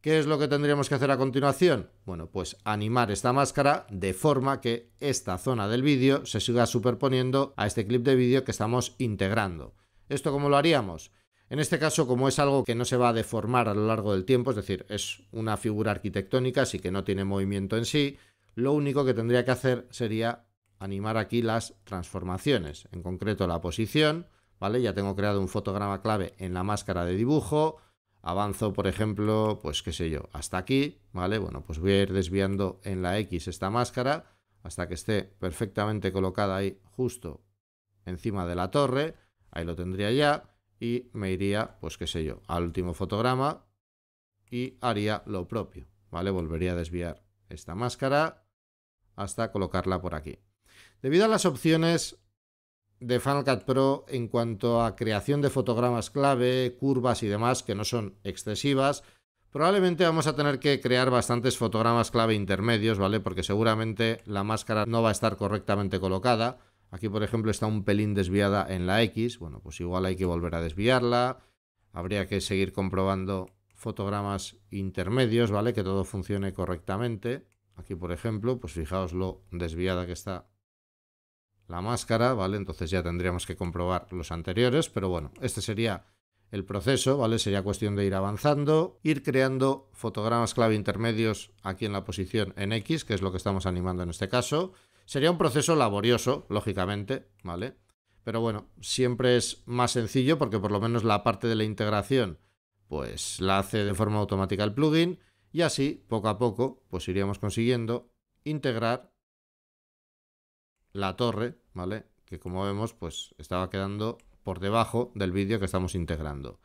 ¿Qué es lo que tendríamos que hacer a continuación? Bueno, pues animar esta máscara de forma que esta zona del vídeo se siga superponiendo a este clip de vídeo que estamos integrando. ¿Esto cómo lo haríamos? En este caso, como es algo que no se va a deformar a lo largo del tiempo, es decir, es una figura arquitectónica, así que no tiene movimiento en sí, lo único que tendría que hacer sería animar aquí las transformaciones, en concreto la posición, ¿vale? Ya tengo creado un fotograma clave en la máscara de dibujo, avanzo, por ejemplo, pues qué sé yo, hasta aquí, ¿vale? Bueno, pues voy a ir desviando en la X esta máscara hasta que esté perfectamente colocada ahí justo encima de la torre, ahí lo tendría ya, y me iría, pues qué sé yo, al último fotograma y haría lo propio, ¿vale? Volvería a desviar esta máscara hasta colocarla por aquí. Debido a las opciones de Final Cut Pro en cuanto a creación de fotogramas clave, curvas y demás que no son excesivas. Probablemente vamos a tener que crear bastantes fotogramas clave intermedios, ¿vale? Porque seguramente la máscara no va a estar correctamente colocada. Aquí, por ejemplo, está un pelín desviada en la X. Bueno, pues igual hay que volver a desviarla. Habría que seguir comprobando fotogramas intermedios, ¿vale? Que todo funcione correctamente. Aquí, por ejemplo, pues fijaos lo desviada que está la máscara, ¿vale? Entonces ya tendríamos que comprobar los anteriores, pero bueno, este sería el proceso, ¿vale? Sería cuestión de ir avanzando, ir creando fotogramas clave intermedios aquí en la posición en X, que es lo que estamos animando en este caso. Sería un proceso laborioso, lógicamente, ¿vale? Pero bueno, siempre es más sencillo porque por lo menos la parte de la integración, pues la hace de forma automática el plugin y así, poco a poco, pues iríamos consiguiendo integrar la torre, ¿vale? Que como vemos, pues estaba quedando por debajo del vídeo que estamos integrando.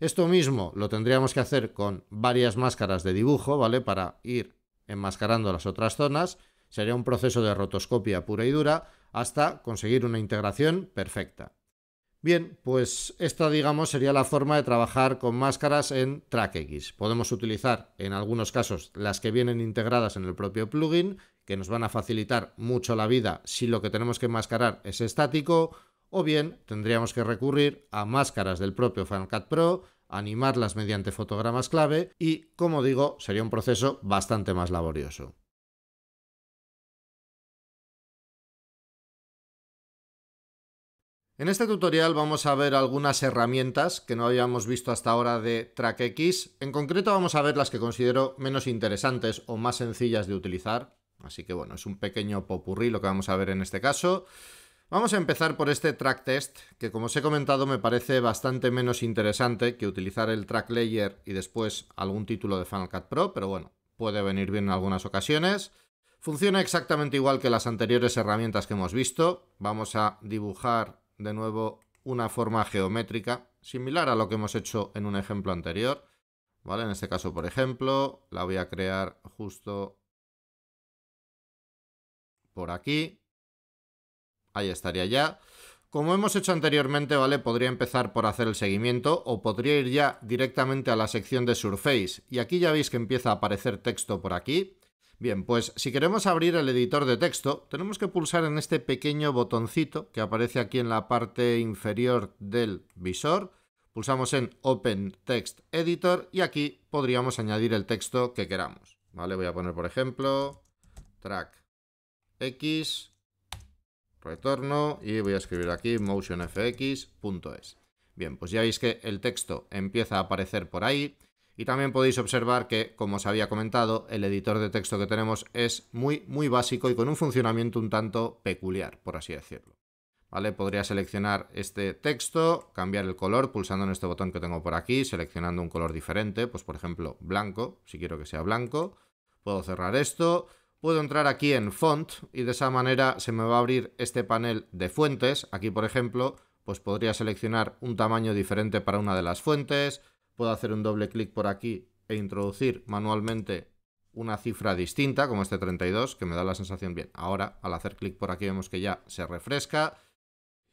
Esto mismo lo tendríamos que hacer con varias máscaras de dibujo, ¿vale? Para ir enmascarando las otras zonas. Sería un proceso de rotoscopia pura y dura hasta conseguir una integración perfecta. Bien, pues esta, digamos, sería la forma de trabajar con máscaras en TrackX. Podemos utilizar, en algunos casos, las que vienen integradas en el propio plugin que nos van a facilitar mucho la vida si lo que tenemos que enmascarar es estático, o bien tendríamos que recurrir a máscaras del propio Final Cut Pro, animarlas mediante fotogramas clave y, como digo, sería un proceso bastante más laborioso. En este tutorial vamos a ver algunas herramientas que no habíamos visto hasta ahora de TrackX. En concreto vamos a ver las que considero menos interesantes o más sencillas de utilizar. Así que bueno, es un pequeño popurrí lo que vamos a ver en este caso. Vamos a empezar por este track test, que como os he comentado me parece bastante menos interesante que utilizar el track layer y después algún título de Final Cut Pro, pero bueno, puede venir bien en algunas ocasiones. Funciona exactamente igual que las anteriores herramientas que hemos visto. Vamos a dibujar de nuevo una forma geométrica, similar a lo que hemos hecho en un ejemplo anterior. ¿Vale? En este caso, por ejemplo, la voy a crear justo por aquí. Ahí estaría ya. Como hemos hecho anteriormente, ¿vale? Podría empezar por hacer el seguimiento o podría ir ya directamente a la sección de Surface. Y aquí ya veis que empieza a aparecer texto por aquí. Bien, pues si queremos abrir el editor de texto, tenemos que pulsar en este pequeño botoncito que aparece aquí en la parte inferior del visor. Pulsamos en Open Text Editor y aquí podríamos añadir el texto que queramos. ¿Vale? Voy a poner, por ejemplo, track x, retorno y voy a escribir aquí motionfx.es. Bien, pues ya veis que el texto empieza a aparecer por ahí y también podéis observar que, como os había comentado, el editor de texto que tenemos es muy, muy básico y con un funcionamiento un tanto peculiar, por así decirlo. ¿Vale? Podría seleccionar este texto, cambiar el color pulsando en este botón que tengo por aquí, seleccionando un color diferente, pues por ejemplo blanco, si quiero que sea blanco. Puedo cerrar esto, puedo entrar aquí en font y de esa manera se me va a abrir este panel de fuentes. Aquí, por ejemplo, pues podría seleccionar un tamaño diferente para una de las fuentes, puedo hacer un doble clic por aquí e introducir manualmente una cifra distinta, como este 32, que me da la sensación bien. Ahora, al hacer clic por aquí vemos que ya se refresca.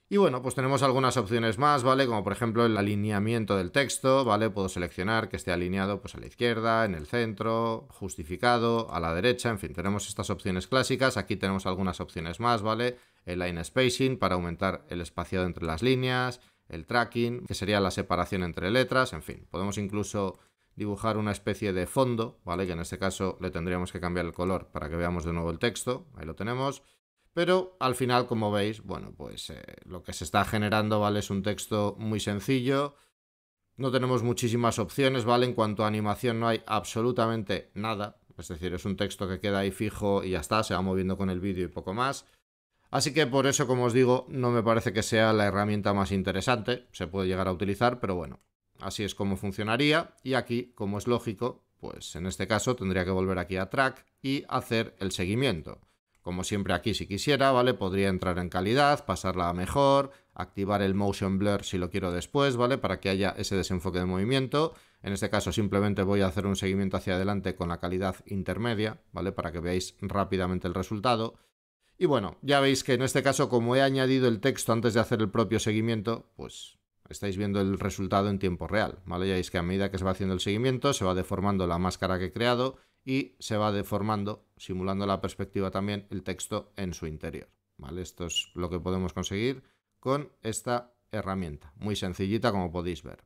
Y bueno, pues tenemos algunas opciones más, ¿vale? Como por ejemplo el alineamiento del texto, ¿vale? Puedo seleccionar que esté alineado pues a la izquierda, en el centro, justificado, a la derecha, en fin, tenemos estas opciones clásicas. Aquí tenemos algunas opciones más, ¿vale? El line spacing para aumentar el espaciado entre las líneas, el tracking, que sería la separación entre letras, en fin. Podemos incluso dibujar una especie de fondo, ¿vale? Que en este caso le tendríamos que cambiar el color para que veamos de nuevo el texto. Ahí lo tenemos. Pero al final, como veis, bueno, pues eh, lo que se está generando, ¿vale? Es un texto muy sencillo. No tenemos muchísimas opciones, ¿vale? En cuanto a animación no hay absolutamente nada. Es decir, es un texto que queda ahí fijo y ya está, se va moviendo con el vídeo y poco más. Así que por eso, como os digo, no me parece que sea la herramienta más interesante. Se puede llegar a utilizar, pero bueno, así es como funcionaría. Y aquí, como es lógico, pues en este caso tendría que volver aquí a track y hacer el seguimiento. Como siempre aquí si quisiera, ¿vale? Podría entrar en calidad, pasarla a mejor, activar el motion blur si lo quiero después, ¿vale? Para que haya ese desenfoque de movimiento. En este caso simplemente voy a hacer un seguimiento hacia adelante con la calidad intermedia, ¿vale? Para que veáis rápidamente el resultado. Y bueno, ya veis que en este caso como he añadido el texto antes de hacer el propio seguimiento, pues estáis viendo el resultado en tiempo real, ¿vale? Ya veis que a medida que se va haciendo el seguimiento se va deformando la máscara que he creado y se va deformando, simulando la perspectiva también, el texto en su interior. ¿vale? Esto es lo que podemos conseguir con esta herramienta, muy sencillita como podéis ver.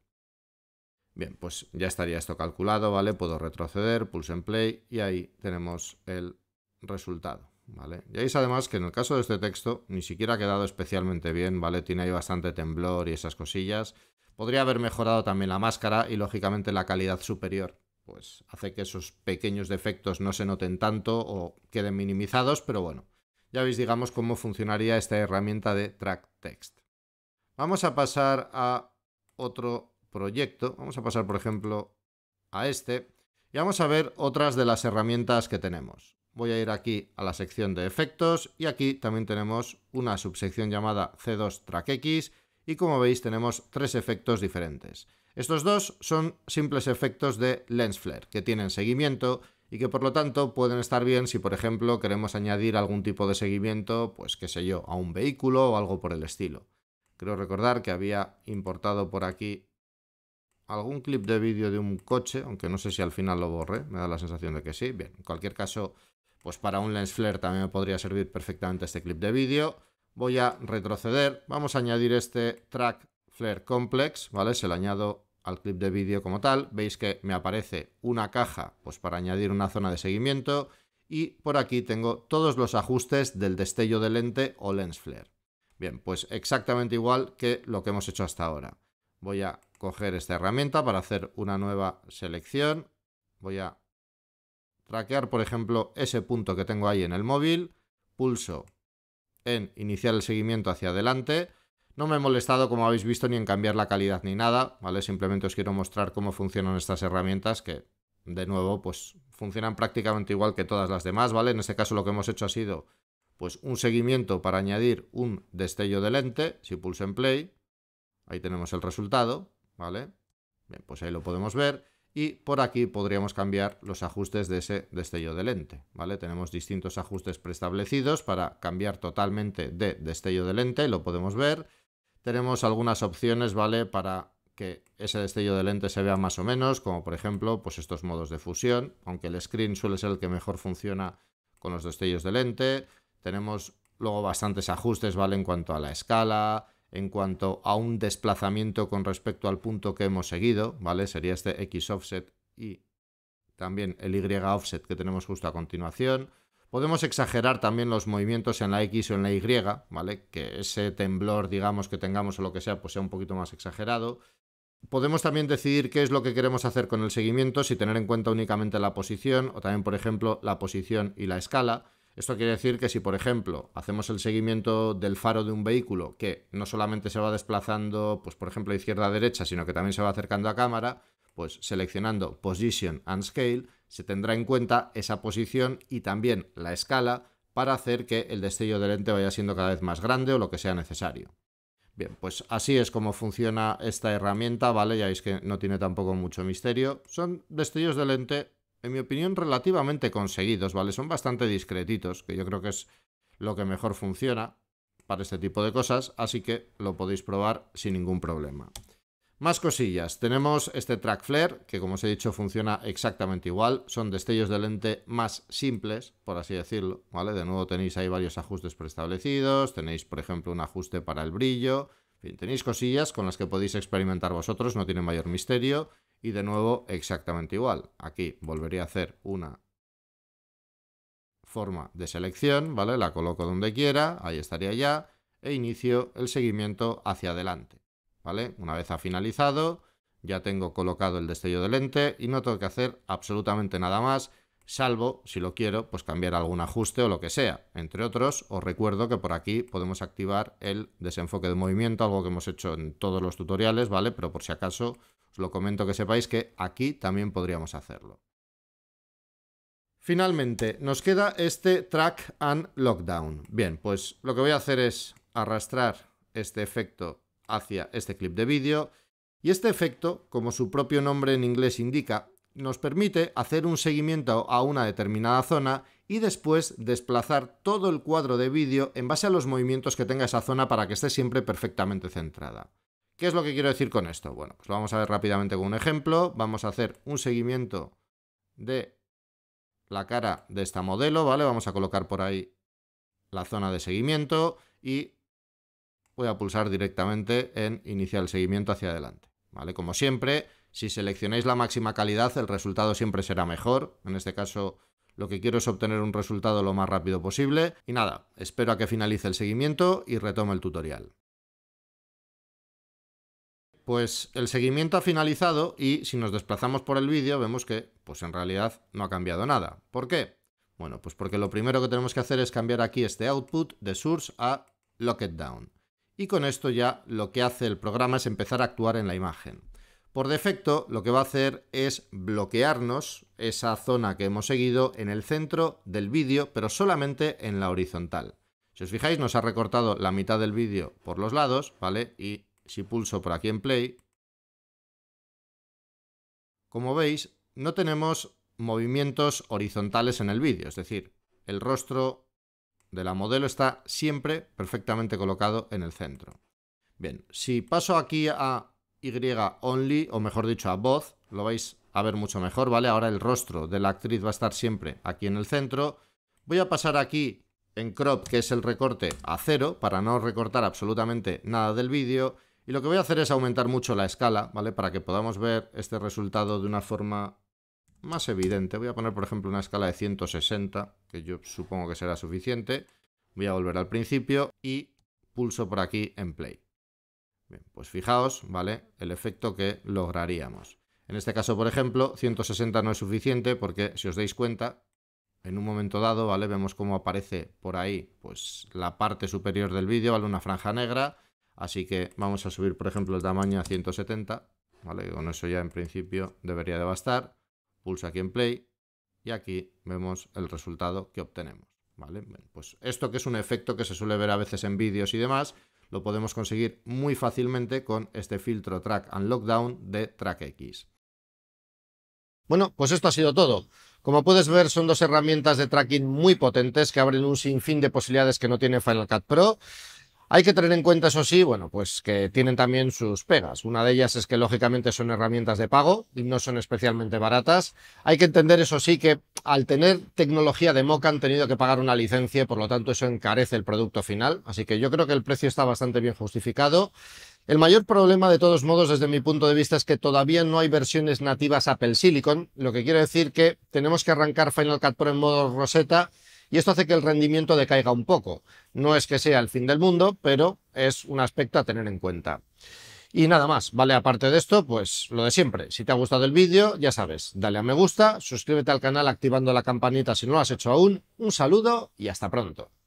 Bien, pues ya estaría esto calculado, ¿vale? Puedo retroceder, pulse en play y ahí tenemos el resultado, ¿vale? Y veis además que en el caso de este texto ni siquiera ha quedado especialmente bien, ¿vale? Tiene ahí bastante temblor y esas cosillas. Podría haber mejorado también la máscara y lógicamente la calidad superior pues hace que esos pequeños defectos no se noten tanto o queden minimizados, pero bueno, ya veis, digamos, cómo funcionaría esta herramienta de track text. Vamos a pasar a otro proyecto, vamos a pasar, por ejemplo, a este, y vamos a ver otras de las herramientas que tenemos. Voy a ir aquí a la sección de efectos y aquí también tenemos una subsección llamada C2 Track X y como veis tenemos tres efectos diferentes. Estos dos son simples efectos de lens flare, que tienen seguimiento y que por lo tanto pueden estar bien si por ejemplo queremos añadir algún tipo de seguimiento, pues qué sé yo, a un vehículo o algo por el estilo. Creo recordar que había importado por aquí algún clip de vídeo de un coche, aunque no sé si al final lo borré, me da la sensación de que sí. Bien, en cualquier caso, pues para un lens flare también me podría servir perfectamente este clip de vídeo. Voy a retroceder, vamos a añadir este track flare complex, ¿vale? Se lo añado al clip de vídeo como tal, veis que me aparece una caja pues para añadir una zona de seguimiento y por aquí tengo todos los ajustes del destello de lente o lens flare. Bien, pues exactamente igual que lo que hemos hecho hasta ahora. Voy a coger esta herramienta para hacer una nueva selección. Voy a traquear, por ejemplo, ese punto que tengo ahí en el móvil. Pulso en iniciar el seguimiento hacia adelante no me he molestado, como habéis visto, ni en cambiar la calidad ni nada, ¿vale? Simplemente os quiero mostrar cómo funcionan estas herramientas que, de nuevo, pues funcionan prácticamente igual que todas las demás, ¿vale? En este caso lo que hemos hecho ha sido pues un seguimiento para añadir un destello de lente, si pulso en play, ahí tenemos el resultado, ¿vale? pues ahí lo podemos ver y por aquí podríamos cambiar los ajustes de ese destello de lente, ¿vale? Tenemos distintos ajustes preestablecidos para cambiar totalmente de destello de lente, lo podemos ver, tenemos algunas opciones, ¿vale? Para que ese destello de lente se vea más o menos, como por ejemplo, pues estos modos de fusión, aunque el screen suele ser el que mejor funciona con los destellos de lente. Tenemos luego bastantes ajustes, ¿vale? En cuanto a la escala, en cuanto a un desplazamiento con respecto al punto que hemos seguido, ¿vale? Sería este X offset y también el Y offset que tenemos justo a continuación. Podemos exagerar también los movimientos en la X o en la Y, ¿vale? Que ese temblor, digamos, que tengamos o lo que sea, pues sea un poquito más exagerado. Podemos también decidir qué es lo que queremos hacer con el seguimiento, si tener en cuenta únicamente la posición o también, por ejemplo, la posición y la escala. Esto quiere decir que si, por ejemplo, hacemos el seguimiento del faro de un vehículo que no solamente se va desplazando, pues, por ejemplo, izquierda a derecha, sino que también se va acercando a cámara, pues seleccionando Position and Scale, se tendrá en cuenta esa posición y también la escala para hacer que el destello del lente vaya siendo cada vez más grande o lo que sea necesario. Bien, pues así es como funciona esta herramienta, ¿vale? Ya veis que no tiene tampoco mucho misterio. Son destellos de lente, en mi opinión, relativamente conseguidos, ¿vale? Son bastante discretitos, que yo creo que es lo que mejor funciona para este tipo de cosas, así que lo podéis probar sin ningún problema. Más cosillas, tenemos este track flare, que como os he dicho funciona exactamente igual, son destellos de lente más simples, por así decirlo, ¿vale? De nuevo tenéis ahí varios ajustes preestablecidos, tenéis por ejemplo un ajuste para el brillo, fin, tenéis cosillas con las que podéis experimentar vosotros, no tiene mayor misterio, y de nuevo exactamente igual, aquí volvería a hacer una forma de selección, ¿vale? La coloco donde quiera, ahí estaría ya, e inicio el seguimiento hacia adelante. Una vez ha finalizado, ya tengo colocado el destello de lente y no tengo que hacer absolutamente nada más, salvo, si lo quiero, pues cambiar algún ajuste o lo que sea. Entre otros, os recuerdo que por aquí podemos activar el desenfoque de movimiento, algo que hemos hecho en todos los tutoriales, ¿vale? Pero por si acaso os lo comento que sepáis que aquí también podríamos hacerlo. Finalmente, nos queda este Track and Lockdown. Bien, pues lo que voy a hacer es arrastrar este efecto hacia este clip de vídeo y este efecto, como su propio nombre en inglés indica, nos permite hacer un seguimiento a una determinada zona y después desplazar todo el cuadro de vídeo en base a los movimientos que tenga esa zona para que esté siempre perfectamente centrada. ¿Qué es lo que quiero decir con esto? Bueno, pues lo vamos a ver rápidamente con un ejemplo. Vamos a hacer un seguimiento de la cara de esta modelo, ¿vale? Vamos a colocar por ahí la zona de seguimiento y voy a pulsar directamente en iniciar el seguimiento hacia adelante. ¿vale? Como siempre, si seleccionáis la máxima calidad, el resultado siempre será mejor. En este caso, lo que quiero es obtener un resultado lo más rápido posible. Y nada, espero a que finalice el seguimiento y retomo el tutorial. Pues el seguimiento ha finalizado y si nos desplazamos por el vídeo vemos que pues, en realidad no ha cambiado nada. ¿Por qué? Bueno, pues porque lo primero que tenemos que hacer es cambiar aquí este output de source a locked down y con esto ya lo que hace el programa es empezar a actuar en la imagen. Por defecto, lo que va a hacer es bloquearnos esa zona que hemos seguido en el centro del vídeo, pero solamente en la horizontal. Si os fijáis, nos ha recortado la mitad del vídeo por los lados, ¿vale? Y si pulso por aquí en play, como veis, no tenemos movimientos horizontales en el vídeo, es decir, el rostro de la modelo está siempre perfectamente colocado en el centro. Bien, si paso aquí a Y only, o mejor dicho a voz, lo vais a ver mucho mejor, ¿vale? Ahora el rostro de la actriz va a estar siempre aquí en el centro. Voy a pasar aquí en crop, que es el recorte, a cero, para no recortar absolutamente nada del vídeo. Y lo que voy a hacer es aumentar mucho la escala, ¿vale? Para que podamos ver este resultado de una forma más evidente. Voy a poner, por ejemplo, una escala de 160, que yo supongo que será suficiente. Voy a volver al principio y pulso por aquí en play. Bien, pues fijaos, ¿vale? El efecto que lograríamos. En este caso, por ejemplo, 160 no es suficiente porque, si os dais cuenta, en un momento dado, ¿vale? Vemos cómo aparece por ahí, pues la parte superior del vídeo, ¿vale? Una franja negra. Así que vamos a subir, por ejemplo, el tamaño a 170, ¿vale? Con eso ya en principio debería de bastar pulso aquí en play y aquí vemos el resultado que obtenemos. ¿vale? pues esto que es un efecto que se suele ver a veces en vídeos y demás, lo podemos conseguir muy fácilmente con este filtro Track and Lockdown de TrackX. Bueno, pues esto ha sido todo. Como puedes ver, son dos herramientas de tracking muy potentes que abren un sinfín de posibilidades que no tiene Final Cut Pro hay que tener en cuenta, eso sí, bueno, pues que tienen también sus pegas. Una de ellas es que lógicamente son herramientas de pago y no son especialmente baratas. Hay que entender, eso sí, que al tener tecnología de Moca han tenido que pagar una licencia y por lo tanto eso encarece el producto final. Así que yo creo que el precio está bastante bien justificado. El mayor problema, de todos modos, desde mi punto de vista, es que todavía no hay versiones nativas Apple Silicon, lo que quiere decir que tenemos que arrancar Final Cut Pro en modo Rosetta y esto hace que el rendimiento decaiga un poco. No es que sea el fin del mundo, pero es un aspecto a tener en cuenta. Y nada más, ¿vale? Aparte de esto, pues lo de siempre. Si te ha gustado el vídeo, ya sabes, dale a me gusta, suscríbete al canal activando la campanita si no lo has hecho aún. Un saludo y hasta pronto.